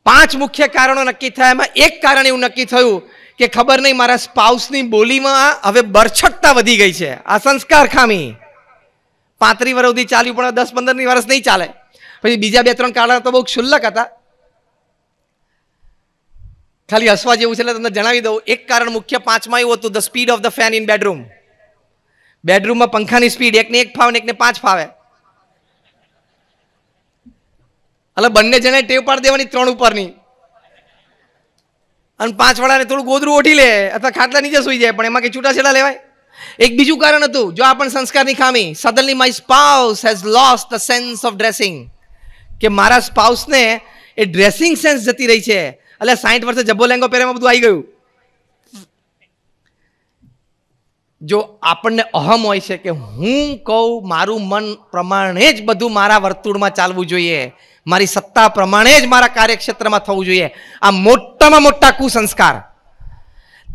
પાંચ મુખ્ય કારણો નક્કી થયા એમાં એક કારણ એવું નક્કી થયું કે ખબર નહીં મારા સ્પાઉસની બોલીમાં હવે બરછટતા વધી ગઈ છે આ સંસ્કાર ખામી પાંત્રી વર્ષ સુધી ચાલ્યું પણ દસ પંદરની વર્ષ નહીં ચાલે પછી બીજા બે ત્રણ કારણ તો બહુ ક્ષુલ્લક હતા ખાલી હસવા જેવું છે એટલે તમને જણાવી દઉં એક કારણ મુખ્ય પાંચમાં એવું હતું the speed of the fan in bedroom બેડરૂમમાં પંખાની સ્પીડ એકને એક ફાવે એકને પાંચ ફાવે એટલે બંને જણે ટેવ પાડી દેવાની ત્રણ ઉપરની અને પાંચ વાળાને થોડું ગોદરું ઓઠી લે અથવા ખાટલા નીચે સુઈ જાય પણ એમાં કે છૂટાછેડા લેવાય એક બીજું કારણ હતું જો આ સંસ્કારની ખામી suddenly my spouse has lost the sense of dressing કે મારા સ્પાઉસને એ ડ્રેસિંગ સેન્સ જતી રહી છે એટલે સાઠ વર્ષે જબ્બો લેંગો પહેરેમાં બધું આવી ગયું જો આપણને અહમ હોય છે કે હું કહું મારું મન પ્રમાણે જ બધું મારા વર્તુળમાં ચાલવું જોઈએ મારી સત્તા પ્રમાણે જ મારા કાર્યક્ષેત્રમાં થવું જોઈએ આ મોટામાં મોટા કુસંસ્કાર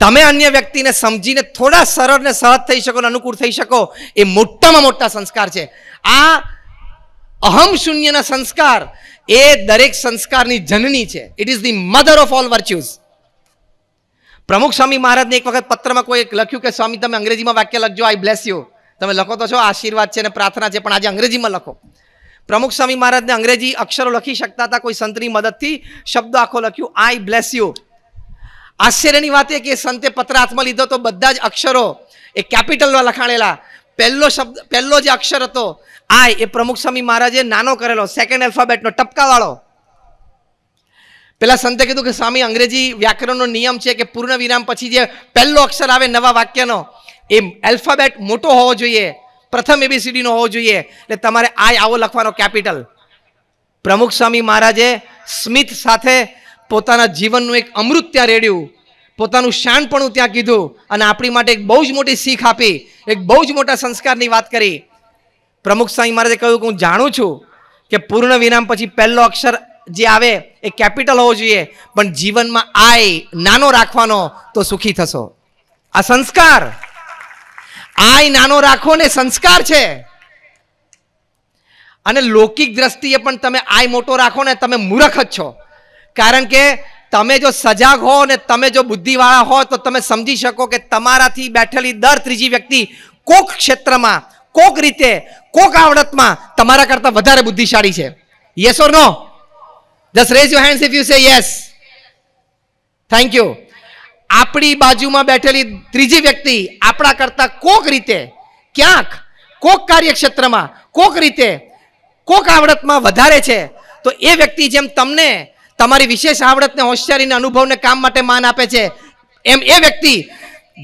તમે અન્ય વ્યક્તિને સમજીને થોડા સરળ ને સહજ થઈ શકો ને અનુકૂળ થઈ શકો એ મોટામાં મોટા સંસ્કાર છે આ અહમ શૂન્યના સંસ્કાર એ દરેક સંસ્કારની જનની છે it is the mother of all virtues Pramukh Swami મહારાજને એક વખત પત્રમાં કોઈ એક લખ્યું કે સ્વામી તમે અંગ્રેજીમાં વાક્ય લખજો આઈ બ્લેસ યુ તમે લખો તો છો આશીર્વાદ છે અને પ્રાર્થના છે પણ આજે અંગ્રેજીમાં લખો પ્રમુખ સ્વામી મહારાજને અંગ્રેજી અક્ષરો લખી શકતા હતા કોઈ સંતની મદદથી શબ્દ આખો લખ્યું આઈ બ્લેસ યુ આશ્ચર્યની વાત એ કે સંતે પત્ર હાથમાં લીધો તો બધા જ અક્ષરો એ કેપિટલમાં લખાણેલા પહેલો શબ્દ પહેલો જે અક્ષર હતો આય એ પ્રમુખ સ્વામી મહારાજે નાનો કરેલો સેકન્ડ એલ્ફાબેટનો ટપકાવાળો પેલા સંતે કીધું કે સ્વામી અંગ્રેજી વ્યાકરણનો નિયમ છે કે પૂર્ણ વિરામ પછી જે પહેલો અક્ષર આવે નવા વાક્યનો એ એલ્ફાબેટ મોટો હોવો જોઈએ પ્રથમ એબીસીડીનો હોવો જોઈએ એટલે તમારે આય આવો લખવાનો કેપિટલ પ્રમુખ સ્વામી મહારાજે સ્મિત સાથે પોતાના જીવનનું એક અમૃત ત્યાં રેડ્યું પોતાનું શાણપણું ત્યાં કીધું અને આપણી માટે એક બહુ જ મોટી શીખ આપી એક બહુ જ મોટા સંસ્કારની વાત કરી પ્રમુખ સ્વામી મહારાજે કહ્યું કે હું જાણું છું કે પૂર્ણ વિરામ પછી પહેલો અક્ષર જે આવે એ કેપિટલ હોવો જોઈએ પણ જીવનમાં આય નાનો રાખવાનો તો સુખી થશો આ સંસ્કાર આય નાનો રાખો ને સંસ્કાર છે અને લૌકિક દ્રષ્ટિએ પણ તમે આય મોટો રાખો ને તમે મૂરખ જ છો કારણ કે તમે જો સજાગ હો અને તમે જો બુદ્ધિવાળા હો તો તમે સમજી શકો કે તમારાથી બેઠેલી દર ત્રીજી વ્યક્તિ કોક ક્ષેત્રમાં કોક રીતે કોક આવડતમાં તમારા કરતાં વધારે બુદ્ધિશાળી છે yes or no just raise your hands if you say yes thank you આપણી બાજુમાં બેઠેલી ત્રીજી વ્યક્તિ આપણા કરતાં કોક રીતે ક્યાંક કોક કાર્યક્ષેત્રમાં કોક રીતે કોક આવડતમાં વધારે છે તો એ વ્યક્તિ જેમ તમને તમારી વિશેષ આવડતને હોશિયારીને અનુભવને કામ માટે માન આપે છે એમ એ વ્યક્તિ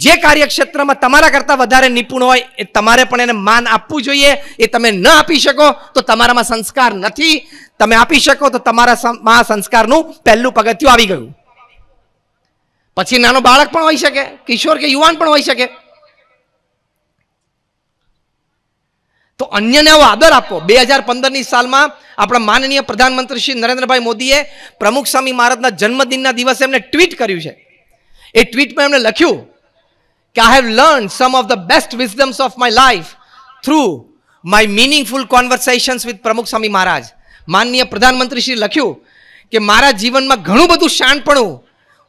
જે કાર્યક્ષેત્રમાં તમારા કરતાં વધારે નિપુણ હોય એ તમારે પણ એને માન આપવું જોઈએ એ તમે ન આપી શકો તો તમારામાં સંસ્કાર નથી તમે આપી શકો તો તમારા સંસ્કારનું પહેલું પગથિયું આવી ગયું પછી નાનો બાળક પણ હોઈ શકે કિશોર કે યુવાન પણ હોઈ શકે તો અન્યને આવો આદર આપો બે હજાર પંદરની સાલમાં આપણા માનનીય પ્રધાનમંત્રી શ્રી નરેન્દ્રભાઈ મોદીએ પ્રમુખ સ્વામી મહારાજના જન્મદિનના દિવસે એમને ટ્વીટ કર્યું છે એ ટ્વીટમાં એમણે લખ્યું કે I have learn some of the best wisdoms of my life through my meaningful conversations with Pramukh Swami મહારાજ માનનીય પ્રધાનમંત્રી શ્રી લખ્યું કે મારા જીવનમાં ઘણું બધું શાણપણું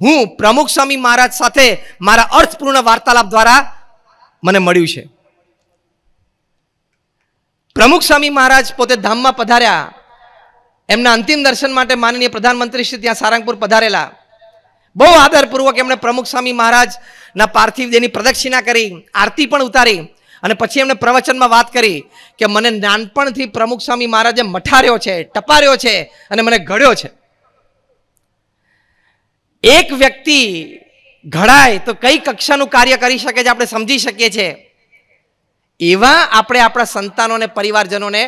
હું પ્રમુખ સ્વામી મહારાજ સાથે મારા અર્થપૂર્ણ વાર્તાલાપ દ્વારા મને મળ્યું છે પ્રમુખ સ્વામી મહારાજ પોતે ધામમાં પધાર્યા એમના અંતિમ દર્શન માટે માનનીય પ્રધાનમંત્રી શ્રી ત્યાં સારંગપુર પધારેલા બહુ આદરપૂર્વક એમણે પ્રમુખ સ્વામી મહારાજના પાર્થિવ દેહની પ્રદક્ષિણા કરી આરતી પણ ઉતારી અને પછી એમણે પ્રવચનમાં વાત કરી કે મને નાનપણથી પ્રમુખ સ્વામી મહારાજે મઠાર્યો છે ટપાર્યો છે અને મને ઘડ્યો છે એક વ્યક્તિ ઘડાય તો કઈ કક્ષાનું કાર્ય કરી શકે છે આપણે સમજી શકીએ છીએ એવા આપણે આપણા સંતાનોને પરિવારજનોને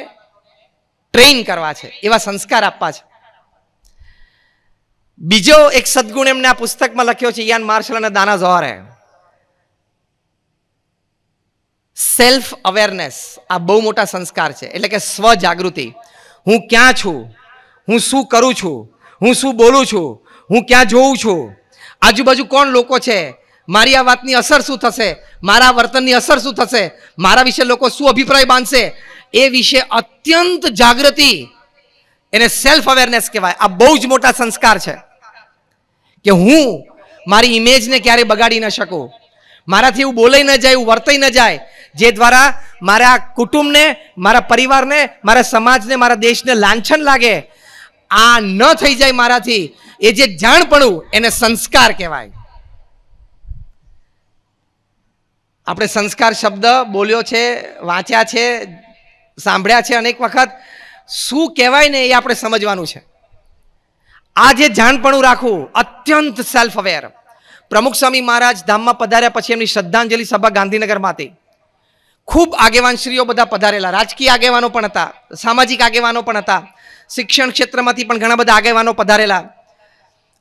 ટ્રેન કરવા છે એવા સંસ્કાર આપવા છે બીજો એક સદગુણ એમને આ પુસ્તકમાં લખ્યો છે યાન માર્શલ અને દાના જોહરે સેલ્ફ અવેરનેસ આ બહુ મોટા સંસ્કાર છે એટલે કે સ્વ જાગૃતિ હું ક્યાં છું હું શું કરું છું હું શું બોલું છું હું ક્યાં જોઉં છું આજુબાજુ કોણ લોકો છે મારી આ વાતની અસર શું થશે મારા વર્તનની અસર શું થશે મારા વિશે લોકો શું અભિપ્રાય બાંધશે એ વિશે અત્યંત જાગૃતિ એને સેલ્ફ અવેરનેસ કહેવાય આ બહુ જ મોટા સંસ્કાર છે કે હું મારી ઇમેજને ક્યારેય બગાડી ન શકું મારાથી એવું બોલાઈ ન જાય એવું વર્તાઈ ન જાય જે દ્વારા મારા કુટુંબને મારા પરિવારને મારા સમાજને મારા દેશને લાંછન લાગે આ ન થઈ જાય મારાથી એ જે જાણપણું એને સંસ્કાર કહેવાય આપણે સંસ્કાર શબ્દ બોલ્યો છે વાંચ્યા છે સાંભળ્યા છે અનેક વખત શું કહેવાય ને એ આપણે સમજવાનું છે આ જે જાણપણું રાખવું અત્યંત સેલ્ફ અવેર પ્રમુખ સ્વામી મહારાજ ધામમાં પધાર્યા પછી એમની શ્રદ્ધાંજલિ સભા ગાંધીનગરમાં હતી ખૂબ આગેવાનશ્રીઓ બધા પધારેલા રાજકીય આગેવાનો પણ હતા સામાજિક આગેવાનો પણ હતા શિક્ષણ ક્ષેત્રમાંથી પણ ઘણા બધા આગેવાનો પધારેલા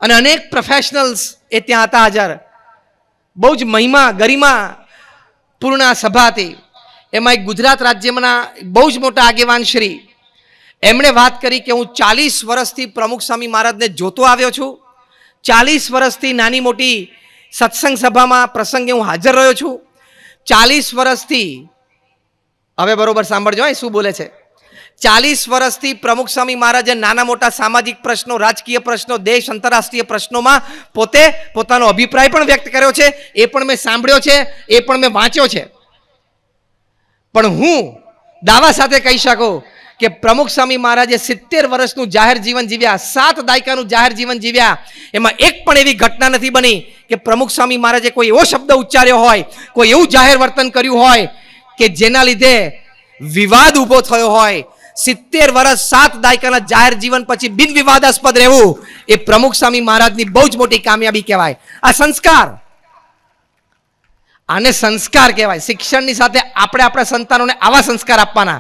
અને અનેક પ્રોફેશનલ્સ એ ત્યાં હતા હાજર બહુ જ મહિમા ગરિમા પૂર્ણા સભા હતી એમાં એક ગુજરાત રાજ્યના બહુ જ મોટા આગેવાન શ્રી એમણે વાત કરી કે હું ચાલીસ વર્ષથી પ્રમુખ સ્વામી મહારાજને જોતો આવ્યો છું ચાલીસ વર્ષથી નાની મોટી સત્સંગ સભામાં પ્રસંગે હું હાજર રહ્યો છું ચાલીસ વર્ષથી હવે બરોબર સાંભળજો એ શું બોલે છે ચાલીસ વર્ષથી પ્રમુખ સ્વામી મહારાજે નાના મોટા સામાજિક પ્રશ્નો રાજકીય પ્રશ્નો દેશ આંતરરાષ્ટ્રીય પ્રશ્નોમાં પોતે પોતાનો અભિપ્રાય પણ વ્યક્ત કર્યો છે એ પણ મેં સાંભળ્યો છે એ પણ મેં વાંચ્યો છે પણ હું દાવા સાથે કહી શકું કે પ્રમુખ સ્વામી મહારાજે સિત્તેર વર્ષનું જાહેર જીવન જીવ્યા સાત દાયકાનું જાહેર જીવન જીવ્યા એમાં એક પણ એવી ઘટના નથી બની કે પ્રમુખ સ્વામી મહારાજે કોઈ એવો શબ્દ ઉચ્ચાર્યો હોય કોઈ એવું જાહેર વર્તન કર્યું હોય કે જેના લીધે વિવાદ ઊભો થયો હોય સિત્તેર વર્ષ સાત દાયકાના જાહેર જીવન પછી બિન વિવાદાસ્પદ રહેવું એ પ્રમુખ સ્વામી મહારાજની બહુ જ મોટી કામયાબી કહેવાય આ સંસ્કાર આને સંસ્કાર કહેવાય શિક્ષણની સાથે આપણે આપણા સંતાનોને આવા સંસ્કાર આપવાના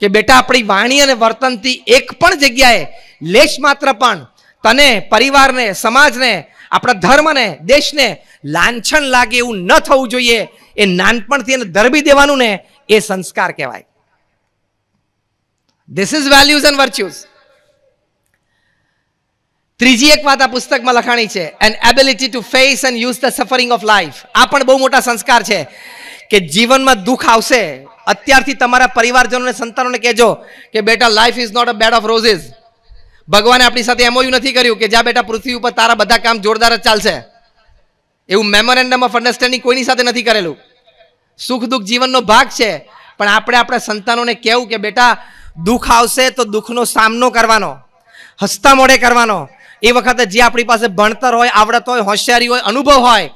કે બેટા આપણી વાણી અને વર્તનથી એક પણ જગ્યાએ લેશ માત્ર પણ તને પરિવારને સમાજને આપણા ધર્મને દેશને લાંછન લાગે એવું ન થવું જોઈએ એ નાનપણથી એને ધરબી દેવાનું ને એ સંસ્કાર કહેવાય this is values and virtues ત્રીજી એક વાત આ પુસ્તકમાં લખાણી છે an ability to face and use the suffering of life આ પણ બહુ મોટા સંસ્કાર છે કે જીવનમાં દુઃખ આવશે અત્યારથી તમારા પરિવારજનોને સંતાનોને કહેજો કે બેટા life is not a bed of roses ભગવાને આપણી સાથે એવું નથી કર્યું કે જ્યાં બેટા પૃથ્વી ઉપર તારા બધા કામ જોરદાર જ ચાલશે એવું મેમોરેન્ડમ ઓફ અન્ડરસ્ટેન્ડિંગ કોઈની સાથે નથી કરેલું સુખ દુઃખ જીવનનો ભાગ છે પણ આપણે આપણા સંતાનોને કહેવું કે બેટા દુઃખ આવશે તો દુઃખનો સામનો કરવાનો હસતા મોડે કરવાનો એ વખતે જે આપણી પાસે ભણતર હોય આવડત હોય હોશિયારી હોય અનુભવ હોય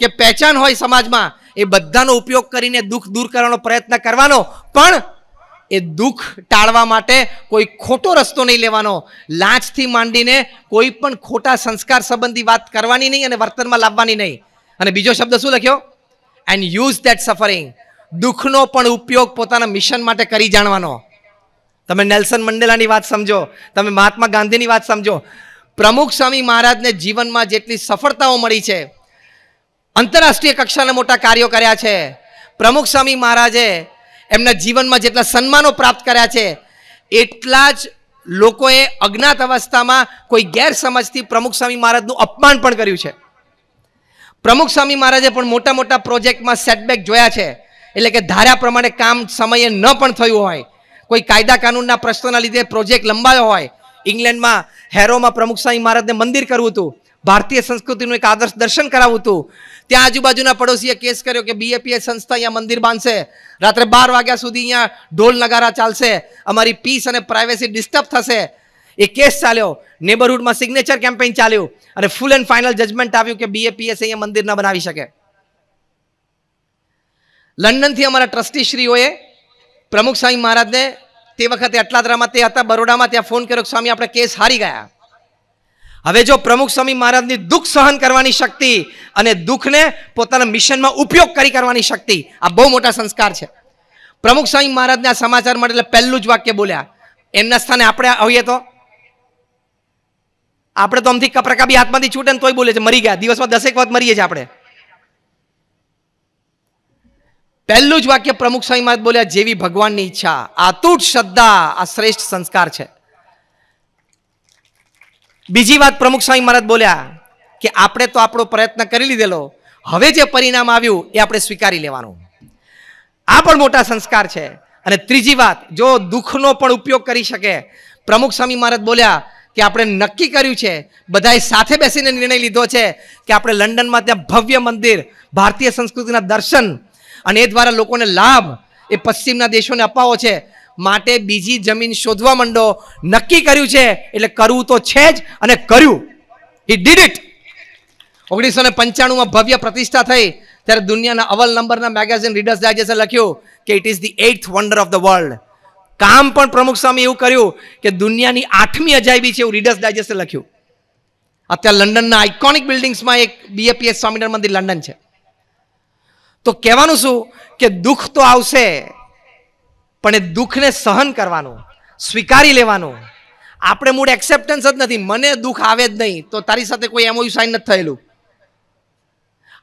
કે પહેચાન હોય સમાજમાં એ બધાનો ઉપયોગ કરીને દુઃખ દૂર કરવાનો પ્રયત્ન કરવાનો પણ એ દુઃખ ટાળવા માટે કોઈ ખોટો રસ્તો નહીં લેવાનો લાંચથી માંડીને કોઈ પણ ખોટા સંસ્કાર સંબંધી વાત કરવાની નહીં અને વર્તનમાં લાવવાની નહીં અને બીજો શબ્દ શું લખ્યો એન્ડ યુઝ દેટ સફરિંગ દુઃખનો પણ ઉપયોગ પોતાના મિશન માટે કરી જાણવાનો તમે નેલ્સન મંડેલાની વાત સમજો તમે મહાત્મા ગાંધીની વાત સમજો પ્રમુખ સ્વામી મહારાજને જીવનમાં જેટલી સફળતાઓ મળી છે આંતરરાષ્ટ્રીય કક્ષાના મોટા કાર્યો કર્યા છે પ્રમુખ સ્વામી મહારાજે એમના જીવનમાં જેટલા સન્માનો પ્રાપ્ત કર્યા છે એટલા જ લોકોએ અજ્ઞાત અવસ્થામાં કોઈ ગેરસમજથી પ્રમુખ સ્વામી મહારાજનું અપમાન પણ કર્યું છે પ્રમુખ સ્વામી મહારાજે પણ મોટા મોટા પ્રોજેક્ટમાં સેટબેક જોયા છે એટલે કે ધાર્યા પ્રમાણે કામ સમયે ન પણ થયું હોય કોઈ કાયદા કાનૂનના પ્રશ્નના લીધે પ્રોજેક્ટ લંબાયો હોય ઇંગ્લેન્ડમાં હેરોમાં પ્રમુખ સ્વામી મહારાજને મંદિર કરવું હતું ભારતીય સંસ્કૃતિનું એક આદર્શ દર્શન કરાવવું હતું ત્યાં આજુબાજુના પડોશીએ કેસ કર્યો કે બીએપીએ સંસ્થા અહીંયા મંદિર બાંધશે રાત્રે બાર વાગ્યા સુધી અહીંયા ઢોલ નગારા ચાલશે અમારી પીસ અને પ્રાઇવેસી ડિસ્ટર્બ થશે એ કેસ ચાલ્યો નેબરહુડમાં સિગ્નેચર કેમ્પેઇન ચાલ્યું અને ફૂલ એન્ડ ફાઇનલ જજમેન્ટ આવ્યું કે બીએપીએસ અહીંયા મંદિર ન બનાવી શકે લંડનથી અમારા ટ્રસ્ટીશ્રીઓએ પ્રમુખ સ્વામી મહારાજને તે વખતે અટલાદરામાં તે હતા બરોડામાં ત્યાં ફોન કર્યો સ્વામી આપણે કેસ હારી ગયા હવે જો પ્રમુખ સ્વામી મહારાજની દુઃખ સહન કરવાની શક્તિ અને દુઃખને પોતાના મિશનમાં ઉપયોગ કરી કરવાની શક્તિ આ બહુ મોટા સંસ્કાર છે પ્રમુખ સ્વામી મહારાજને આ સમાચાર મળે એટલે પહેલું જ વાક્ય બોલ્યા એમના સ્થાને આપણે આવીએ તો આપણે તો આમથી કપરકા બી હાથમાંથી છૂટે ને તોય બોલે છે મરી ગયા દિવસમાં દસેક વખત મરીએ છીએ આપણે પહેલું જ વાક્ય પ્રમુખ સ્વામી મહારાજ બોલ્યા જેવી ભગવાનની ઈચ્છા આતૂટ શ્રદ્ધા આ શ્રેષ્ઠ સંસ્કાર છે બીજી વાત પ્રમુખ સ્વામી મહારાજ બોલ્યા કે આપણે તો આપણો પ્રયત્ન કરી લીધેલો હવે જે પરિણામ આવ્યું એ આપણે સ્વીકારી લેવાનું આ પણ મોટા સંસ્કાર છે અને ત્રીજી વાત જો દુઃખનો પણ ઉપયોગ કરી શકે પ્રમુખ સ્વામી મહારાજ બોલ્યા કે આપણે નક્કી કર્યું છે બધાએ સાથે બેસીને નિર્ણય લીધો છે કે આપણે લંડનમાં ત્યાં ભવ્ય મંદિર ભારતીય સંસ્કૃતિના દર્શન અને એ દ્વારા લોકોને લાભ એ પશ્ચિમના દેશોને અપાવો છે માટે બીજી જમીન શોધવા માંડો નક્કી કર્યું છે એટલે કરવું તો છે જ અને કર્યું ઈ ડીડ ઇટ ઓગણીસો ને પંચાણુંમાં ભવ્ય પ્રતિષ્ઠા થઈ ત્યારે દુનિયાના અવલ નંબરના મેગેઝિન રીડર્સ ડાયજેસ્ટે લખ્યું કે it is the eighth wonder of the world કામ પણ પ્રમુખ સ્વામી એવું કર્યું કે દુનિયાની આઠમી અજાયબી છે એવું રીડર્સ ડાયજેસ્ટે લખ્યું અત્યારે લંડનના આઇકોનિક બિલ્ડિંગ્સમાં એક બીએપીએસ સ્વામિનારાયણ મંદિર લંડન છે તો કહેવાનું શું કે દુઃખ તો આવશે પણ એ દુઃખને સહન કરવાનું સ્વીકારી લેવાનું આપણે મૂળ એક્સેપ્ટન્સ જ નથી મને દુઃખ આવે જ નહીં તો તારી સાથે કોઈ એમઓયુ સાઇન નથી થયેલું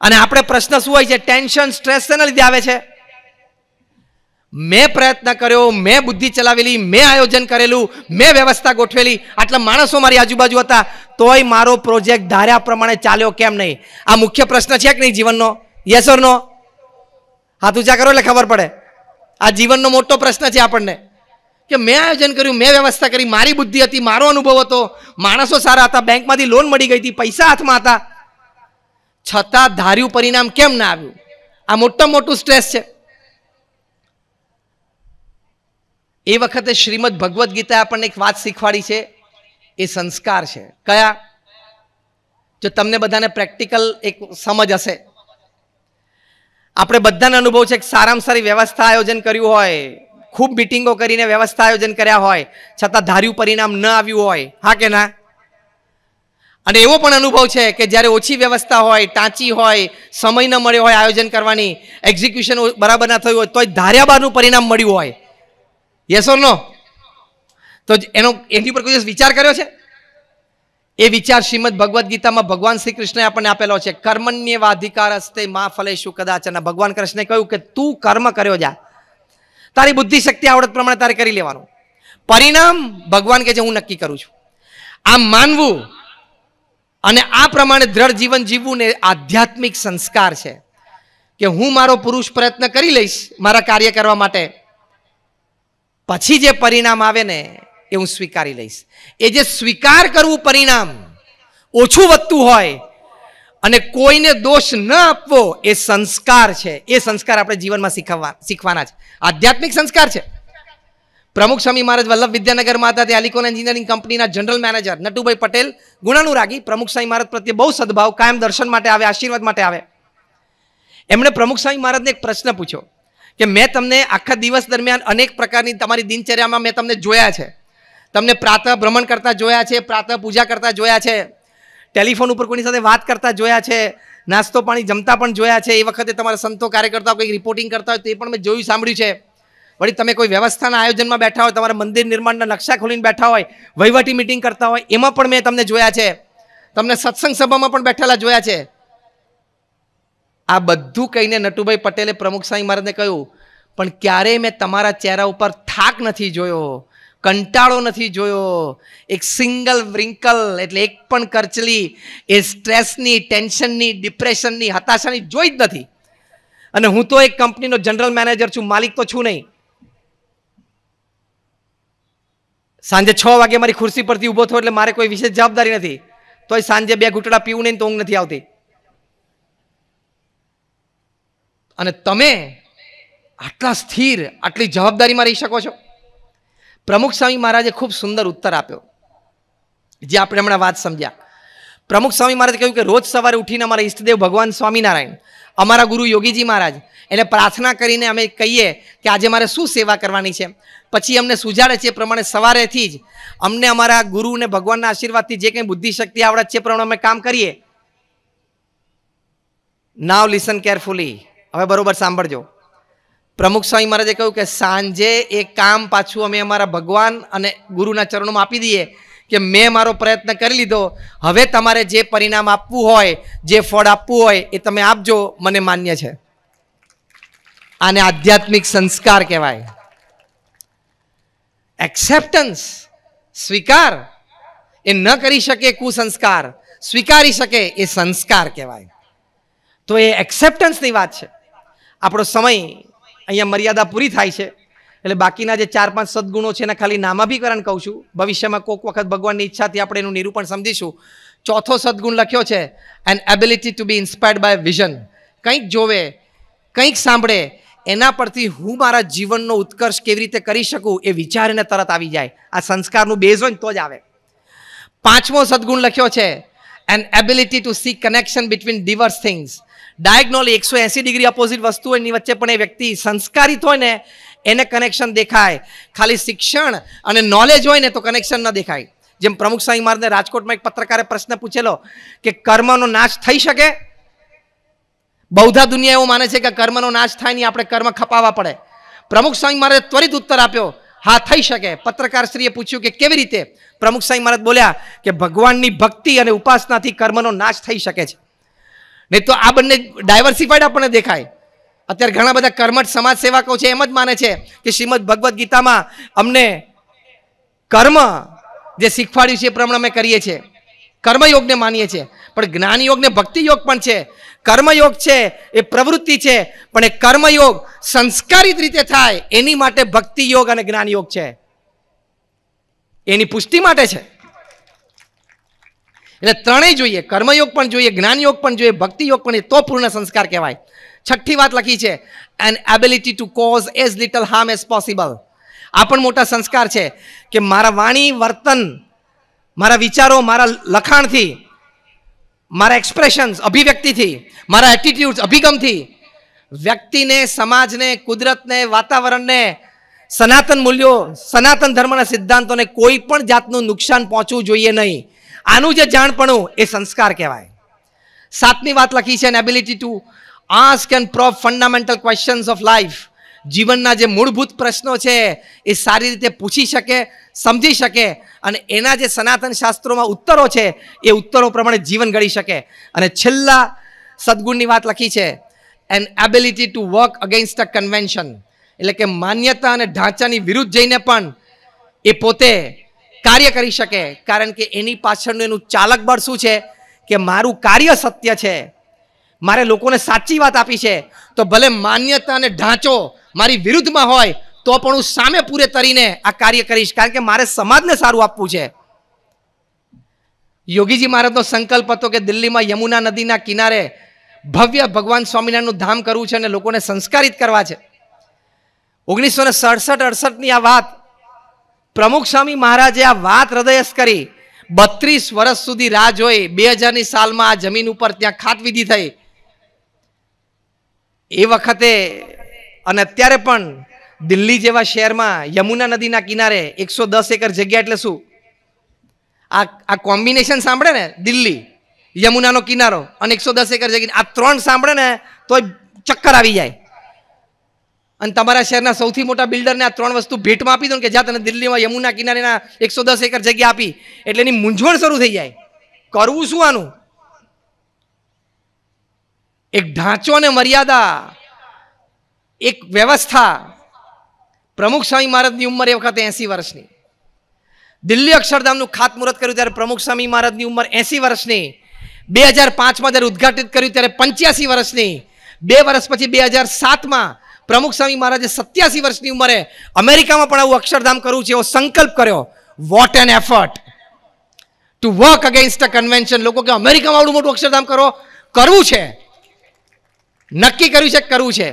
અને આપણે પ્રશ્ન શું હોય છે ટેન્શન સ્ટ્રેસ શેના લીધે આવે છે મેં પ્રયત્ન કર્યો મેં બુદ્ધિ ચલાવેલી મેં આયોજન કરેલું મેં વ્યવસ્થા ગોઠવેલી આટલા માણસો મારી આજુબાજુ હતા તોય મારો પ્રોજેક્ટ ધાર્યા પ્રમાણે ચાલ્યો કેમ નહીં આ મુખ્ય પ્રશ્ન છે કે નહીં જીવનનો યસ હાથ ઊંચા કરો એટલે ખબર પડે આ જીવનનો મોટો પ્રશ્ન છે આપણને કે મેં આયોજન કર્યું મેં વ્યવસ્થા કરી મારી બુદ્ધિ હતી મારો અનુભવ હતો માણસો સારા હતા બેંકમાંથી લોન મળી ગઈ હતી પૈસા હાથમાં હતા છતાં ધાર્યું પરિણામ કેમ ના આવ્યું આ મોટામાં મોટું સ્ટ્રેસ છે એ વખતે શ્રીમદ ભગવદ્ ગીતા આપણને એક વાત શીખવાડી છે એ સંસ્કાર છે કયા જો તમને બધાને પ્રેક્ટિકલ એક સમજ હશે આપણે બધાને અનુભવ છે કે સારામાં સારી વ્યવસ્થા આયોજન કર્યું હોય ખૂબ મિટિંગો કરીને વ્યવસ્થા આયોજન કર્યા હોય છતાં ધાર્યું પરિણામ ન આવ્યું હોય હા કે ના અને એવો પણ અનુભવ છે કે જ્યારે ઓછી વ્યવસ્થા હોય ટાંચી હોય સમય ન મળ્યો હોય આયોજન કરવાની એક્ઝિક્યુશન બરાબર ના થયું હોય તોય ધાર્યા બહારનું પરિણામ મળ્યું હોય યસ ઓર નો તો એનો એની પર કોઈ વિચાર કર્યો છે એ વિચાર શ્રીમદ ભગવદ્ ગીતામાં ભગવાન શ્રી કૃષ્ણએ આપણને આપેલો છે કર્મન્યવાધિકાર હસ્તે મા ફલે કદાચ અને ભગવાન કૃષ્ણે કહ્યું કે તું કર્મ કર્યો જા તારી બુદ્ધિ શક્તિ આવડત પ્રમાણે તારે કરી લેવાનું પરિણામ ભગવાન કે જે હું નક્કી કરું છું આમ માનવું અને આ પ્રમાણે દ્રઢ જીવન જીવવું ને આધ્યાત્મિક સંસ્કાર છે કે હું મારો પુરુષ પ્રયત્ન કરી લઈશ મારા કાર્ય કરવા માટે પછી જે પરિણામ આવે ને એ હું સ્વીકારી લઈશ એ જે સ્વીકાર કરવું પરિણામ ઓછું વધતું હોય અને કોઈને દોષ ન આપવો એ સંસ્કાર છે એ સંસ્કાર આપણે જીવનમાં શીખવવા શીખવાના છે આધ્યાત્મિક સંસ્કાર છે પ્રમુખ સ્વામી મહારાજ વલ્લભ વિદ્યાનગરમાં હતા તે અલિકોન એન્જિનિયરિંગ કંપનીના જનરલ મેનેજર નટુભાઈ પટેલ ગુણાનુરાગી પ્રમુખ સ્વામી મહારાજ પ્રત્યે બહુ સદભાવ કાયમ દર્શન માટે આવે આશીર્વાદ માટે આવે એમણે પ્રમુખ સ્વામી મહારાજને એક પ્રશ્ન પૂછ્યો કે મેં તમને આખા દિવસ દરમિયાન અનેક પ્રકારની તમારી દિનચર્યામાં મેં તમને જોયા છે તમને પ્રાતઃ ભ્રમણ કરતા જોયા છે પ્રાતઃ પૂજા કરતા જોયા છે ટેલિફોન ઉપર કોની સાથે વાત કરતા જોયા છે નાસ્તો પાણી જમતા પણ જોયા છે એ વખતે તમારા સંતો કાર્યકર્તાઓ કંઈક રિપોર્ટિંગ કરતા હોય તો એ પણ મેં જોયું સાંભળ્યું છે વળી તમે કોઈ વ્યવસ્થાના આયોજનમાં બેઠા હોય તમારા મંદિર નિર્માણના નકશા ખોલીને બેઠા હોય વહીવટી મિટિંગ કરતા હોય એમાં પણ મેં તમને જોયા છે તમને સત્સંગ સભામાં પણ બેઠેલા જોયા છે આ બધું કહીને નટુભાઈ પટેલે પ્રમુખ સાંઈ મહારાજને કહ્યું પણ ક્યારેય મેં તમારા ચહેરા ઉપર થાક નથી જોયો કંટાળો નથી જોયો એક સિંગલ વ્રિંકલ એટલે એક પણ કરચલી એ સ્ટ્રેસની ટેન્શનની ડિપ્રેશનની હતાશાની જોઈ જ નથી અને હું તો એક કંપનીનો જનરલ મેનેજર છું માલિક તો છું નહીં સાંજે છ વાગે મારી ખુરશી પરથી ઊભો થયો એટલે મારે કોઈ વિશેષ જવાબદારી નથી તોય સાંજે બે ઘૂંટડા પીવું નહીં તો ઊંઘ નથી આવતી અને તમે આટલા સ્થિર આટલી જવાબદારીમાં રહી શકો છો પ્રમુખ સ્વામી મહારાજે ખૂબ સુંદર ઉત્તર આપ્યો જે આપણે હમણાં વાત સમજ્યા પ્રમુખ સ્વામી મહારાજે કહ્યું કે રોજ સવારે ઉઠીને અમારા ઈષ્ટદેવ ભગવાન સ્વામિનારાયણ અમારા ગુરુ યોગીજી મહારાજ એટલે પ્રાર્થના કરીને અમે કહીએ કે આજે મારે શું સેવા કરવાની છે પછી અમને સુજાડે છે એ પ્રમાણે સવારેથી જ અમને અમારા ગુરુ અને ભગવાનના આશીર્વાદથી જે કંઈ બુદ્ધિશક્તિ આવડત છે પ્રમાણે અમે કામ કરીએ નાવ લિસન કેરફુલી હવે બરોબર સાંભળજો પ્રમુખ સ્વામી મહારાજે કહ્યું કે સાંજે એ કામ પાછું અમે અમારા ભગવાન અને ગુરુના ચરણોમાં આપી દઈએ કે મેં મારો પ્રયત્ન કરી લીધો હવે તમારે જે પરિણામ આપવું હોય જે ફળ આપવું હોય એ તમે આપજો મને માન્ય છે આને આધ્યાત્મિક સંસ્કાર કહેવાય એક્સેપ્ટન્સ સ્વીકાર એ ન કરી શકે કુસંસ્કાર સ્વીકારી શકે એ સંસ્કાર કહેવાય તો એ એક્સેપ્ટન્સની વાત છે આપણો સમય અહીંયા મર્યાદા પૂરી થાય છે એટલે બાકીના જે ચાર પાંચ સદગુણો છે એના ખાલી નામાભિકરણ કહું છું ભવિષ્યમાં કોઈક વખત ભગવાનની ઈચ્છાથી આપણે એનું નિરૂપણ સમજીશું ચોથો સદગુણ લખ્યો છે an ability to be inspired by vision કંઈક જોવે કંઈક સાંભળે એના પરથી હું મારા જીવનનો ઉત્કર્ષ કેવી રીતે કરી શકું એ વિચારીને તરત આવી જાય આ સંસ્કારનું બેઝ હોય ને તો જ આવે પાંચમો સદગુણ લખ્યો છે an ability to see connection between diverse things diagonally એકસો એંસી ડિગ્રી અપોઝિટ વસ્તુ એની વચ્ચે પણ એ વ્યક્તિ સંસ્કારિત હોય ને એને કનેક્શન દેખાય ખાલી શિક્ષણ અને નોલેજ હોય ને તો કનેક્શન ન દેખાય જેમ પ્રમુખ સ્વામી મારને રાજકોટમાં એક પત્રકારે પ્રશ્ન પૂછેલો કે કર્મનો નાશ થઈ શકે બૌદ્ધા દુનિયા એવું માને છે કે કર્મનો નાશ થાય નહીં આપણે કર્મ ખપાવવા પડે પ્રમુખ સ્વામી મહારાજે ત્વરિત ઉત્તર આપ્યો હા થઈ શકે પત્રકાર શ્રીએ પૂછ્યું કે કેવી રીતે પ્રમુખ સ્વામી મહારાજ બોલ્યા કે ભગવાનની ભક્તિ અને ઉપાસનાથી કર્મનો નાશ થઈ શકે છે નહીં તો આ બંને ડાયવર્સિફાઈડ આપણને દેખાય અત્યારે ઘણા બધા કર્મઠ સમાજ સેવકો છે એમ જ માને છે કે શ્રીમદ ભગવદ્ ગીતામાં અમને કર્મ જે શીખવાડ્યું છે એ પ્રમાણે અમે કરીએ છીએ કર્મયોગને માનીએ છીએ પણ જ્ઞાનયોગને ભક્તિયોગ પણ છે કર્મયોગ છે એ પ્રવૃત્તિ છે પણ એ કર્મયોગ સંસ્કારિત રીતે થાય એની માટે ભક્તિયોગ અને જ્ઞાનયોગ છે એની પુષ્ટિ માટે છે એટલે ત્રણેય જોઈએ કર્મયોગ પણ જોઈએ જ્ઞાનયોગ પણ જોઈએ ભક્તિયોગ પણ એ તો પૂર્ણ સંસ્કાર કહેવાય છઠ્ઠી વાત લખી છે an ability to cause as little harm as possible આ પણ મોટા સંસ્કાર છે કે મારા વાણી વર્તન મારા વિચારો મારા લખાણથી મારા એક્સપ્રેશન્સ અભિવ્યક્તિથી મારા એટીટ્યુડ્સ અભિગમથી વ્યક્તિને સમાજને કુદરતને વાતાવરણને સનાતન મૂલ્યો સનાતન ધર્મના સિદ્ધાંતોને કોઈ પણ જાતનું નુકસાન પહોંચવું જોઈએ નહીં આનું જે જાણપણું એ સંસ્કાર કહેવાય સાતની વાત લખી છે an ability to ask and probe fundamental questions of life જીવનના જે મૂળભૂત પ્રશ્નો છે એ સારી રીતે પૂછી શકે સમજી શકે અને એના જે સનાતન શાસ્ત્રોમાં ઉત્તરો છે એ ઉત્તરો પ્રમાણે જીવન ઘડી શકે અને છેલ્લા સદગુણની વાત લખી છે an ability to work against a convention એટલે કે માન્યતા અને ઢાંચાની વિરુદ્ધ જઈને પણ એ પોતે કાર્ય કરી શકે કારણ કે એની પાછળનું એનું ચાલક બળ શું છે કે મારું કાર્ય સત્ય છે મારે લોકોને સાચી વાત આપી છે તો ભલે માન્યતા અને ઢાંચો મારી વિરુદ્ધમાં હોય તો પણ હું સામે પૂરે તરીને આ કાર્ય કરીશ કારણ કે મારે સમાજને સારું આપવું છે યોગીજી મહારાજનો સંકલ્પ હતો કે દિલ્હીમાં યમુના નદીના કિનારે ભવ્ય ભગવાન સ્વામિનારાયણનું ધામ કરવું છે અને લોકોને સંસ્કારિત કરવા છે ઓગણીસો ને સડસઠ અડસઠની આ વાત પ્રમુખ સ્વામી મહારાજે આ વાત હૃદયસ કરી બત્રીસ વર્ષ સુધી રાહ જોઈ બે હજારની સાલમાં આ જમીન ઉપર ત્યાં ખાતવિધિ થઈ એ વખતે અને અત્યારે પણ દિલ્હી જેવા શહેરમાં યમુના નદીના કિનારે એકસો દસ એકર જગ્યા એટલે શું આ આ કોમ્બિનેશન સાંભળે ને દિલ્હી યમુનાનો કિનારો અને એકસો દસ એકર જગ્યા આ ત્રણ સાંભળે ને તો ચક્કર આવી જાય અને તમારા શહેરના સૌથી મોટા બિલ્ડરને આ ત્રણ વસ્તુ ભેટમાં આપી દો કે જ્યાં તને દિલ્હીમાં યમુના કિનારેના એકસો દસ એકર જગ્યા આપી એટલે એની મૂંઝવણ શરૂ થઈ જાય કરવું શું આનું એક ઢાંચો અને મર્યાદા એક વ્યવસ્થા પ્રમુખ સ્વામી મહારાજની ઉંમર એ વખતે એંસી વર્ષની દિલ્હી અક્ષરધામનું ખાતમુહૂર્ત કર્યું ત્યારે પ્રમુખ સ્વામી મહારાજની ઉંમર એંસી વર્ષની બે હજાર પાંચમાં જ્યારે ઉદઘાટિત કર્યું ત્યારે પંચ્યાસી વર્ષની બે વર્ષ પછી બે હજાર સાતમાં પ્રમુખ સ્વામી મહારાજે સત્યાસી વર્ષની ઉંમરે અમેરિકામાં પણ આવું અક્ષરધામ કરવું છે એવો સંકલ્પ કર્યો what an effort to work against a convention લોકો કે અમેરિકામાં આવડું મોટું અક્ષરધામ કરો કરવું છે નક્કી કર્યું છે કરવું છે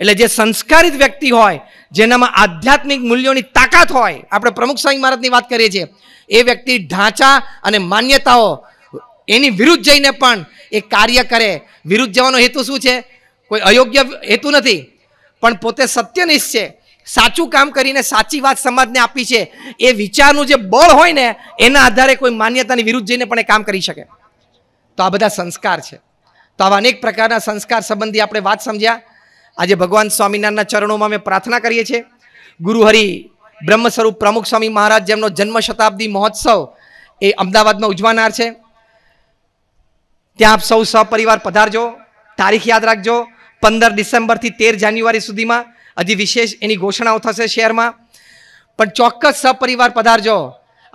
એટલે જે સંસ્કારિત વ્યક્તિ હોય જેનામાં આધ્યાત્મિક મૂલ્યોની તાકાત હોય આપણે પ્રમુખ સ્વામી મહારાજની વાત કરીએ છીએ એ વ્યક્તિ ઢાંચા અને માન્યતાઓ એની વિરુદ્ધ જઈને પણ એ કાર્ય કરે વિરુદ્ધ જવાનો હેતુ શું છે કોઈ અયોગ્ય હેતુ નથી પણ પોતે સત્યનિષ્ઠ છે સાચું કામ કરીને સાચી વાત સમાજને આપી છે એ વિચારનું જે બળ હોય ને એના આધારે કોઈ માન્યતાની વિરુદ્ધ જઈને પણ એ કામ કરી શકે તો આ બધા સંસ્કાર છે તો આવા અનેક પ્રકારના સંસ્કાર સંબંધી આપણે વાત સમજ્યા આજે ભગવાન સ્વામિનારાયણના ચરણોમાં અમે પ્રાર્થના કરીએ છીએ ગુરુહરિ બ્રહ્મ સ્વરૂપ પ્રમુખ સ્વામી મહારાજ જેમનો જન્મ શતાબ્દી મહોત્સવ એ અમદાવાદમાં ઉજવાનાર છે ત્યાં આપ સૌ સપરિવાર પધારજો તારીખ યાદ રાખજો પંદર ડિસેમ્બરથી તેર જાન્યુઆરી સુધીમાં હજી વિશેષ એની ઘોષણાઓ થશે શહેરમાં પણ ચોક્કસ સપરિવાર પધારજો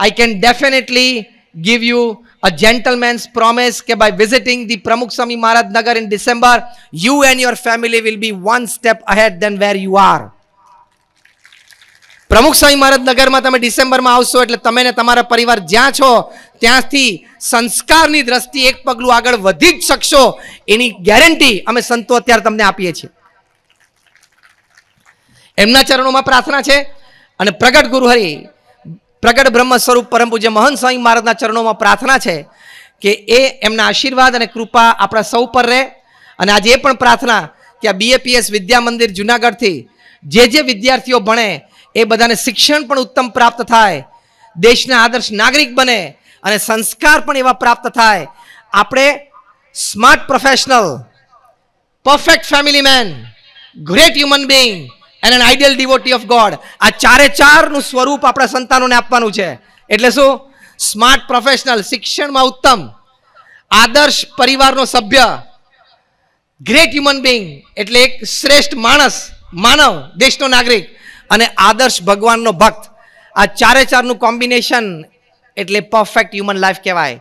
I can definitely give you a gentleman's promise that by visiting the Pramukh Swami Maharaj Nagar in December, you and your family will be one step ahead than where you are. પ્રમુખ સ્વામી મહારાજ નગરમાં તમે ડિસેમ્બરમાં આવશો એટલે તમે ને તમારા પરિવાર જ્યાં છો ત્યાંથી સંસ્કારની દ્રષ્ટિએ એક પગલું આગળ વધી જ શકશો એની ગેરંટી અમે સંતો અત્યારે તમને આપીએ છીએ એમના ચરણોમાં પ્રાર્થના છે અને પ્રગટ ગુરુ પ્રગટ બ્રહ્મ સ્વરૂપ પરમ પૂજ્ય મહન સ્વામી મહારાજના ચરણોમાં પ્રાર્થના છે કે એ એમના આશીર્વાદ અને કૃપા આપણા સૌ પર રહે અને આજે એ પણ પ્રાર્થના કે આ બીએપીએસ વિદ્યા મંદિર જુનાગઢથી જે જે વિદ્યાર્થીઓ ભણે એ બધાને શિક્ષણ પણ ઉત્તમ પ્રાપ્ત થાય દેશના આદર્શ નાગરિક બને અને સંસ્કાર પણ એવા પ્રાપ્ત થાય આપણે smart professional perfect family man great human being and an ideal devotee of God આ ચારે ચારનું સ્વરૂપ આપણા સંતાનોને આપવાનું છે એટલે શું સ્માર્ટ પ્રોફેશનલ શિક્ષણમાં ઉત્તમ આદર્શ પરિવારનો સભ્ય ગ્રેટ હ્યુમન બિંગ એટલે એક શ્રેષ્ઠ માણસ માનવ દેશનો નાગરિક અને આદર્શ ભગવાનનો ભક્ત આ ચારે ચારનું કોમ્બિનેશન એટલે પરફેક્ટ હ્યુમન લાઈફ કહેવાય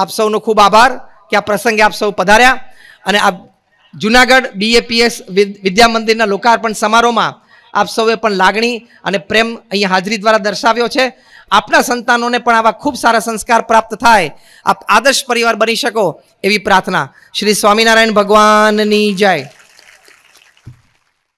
આપ સૌનો ખૂબ આભાર કે આ પ્રસંગે આપ સૌ પધાર્યા અને આ જુનાગઢ બીએપીએસ વિદ્યા મંદિરના લોકાર્પણ સમારોહમાં આપ સૌએ પણ લાગણી અને પ્રેમ અહીંયા હાજરી દ્વારા દર્શાવ્યો છે આપના સંતાનોને પણ આવા ખૂબ સારા સંસ્કાર પ્રાપ્ત થાય આપ આદર્શ પરિવાર બની શકો એવી પ્રાર્થના શ્રી સ્વામિનારાયણ ભગવાનની જય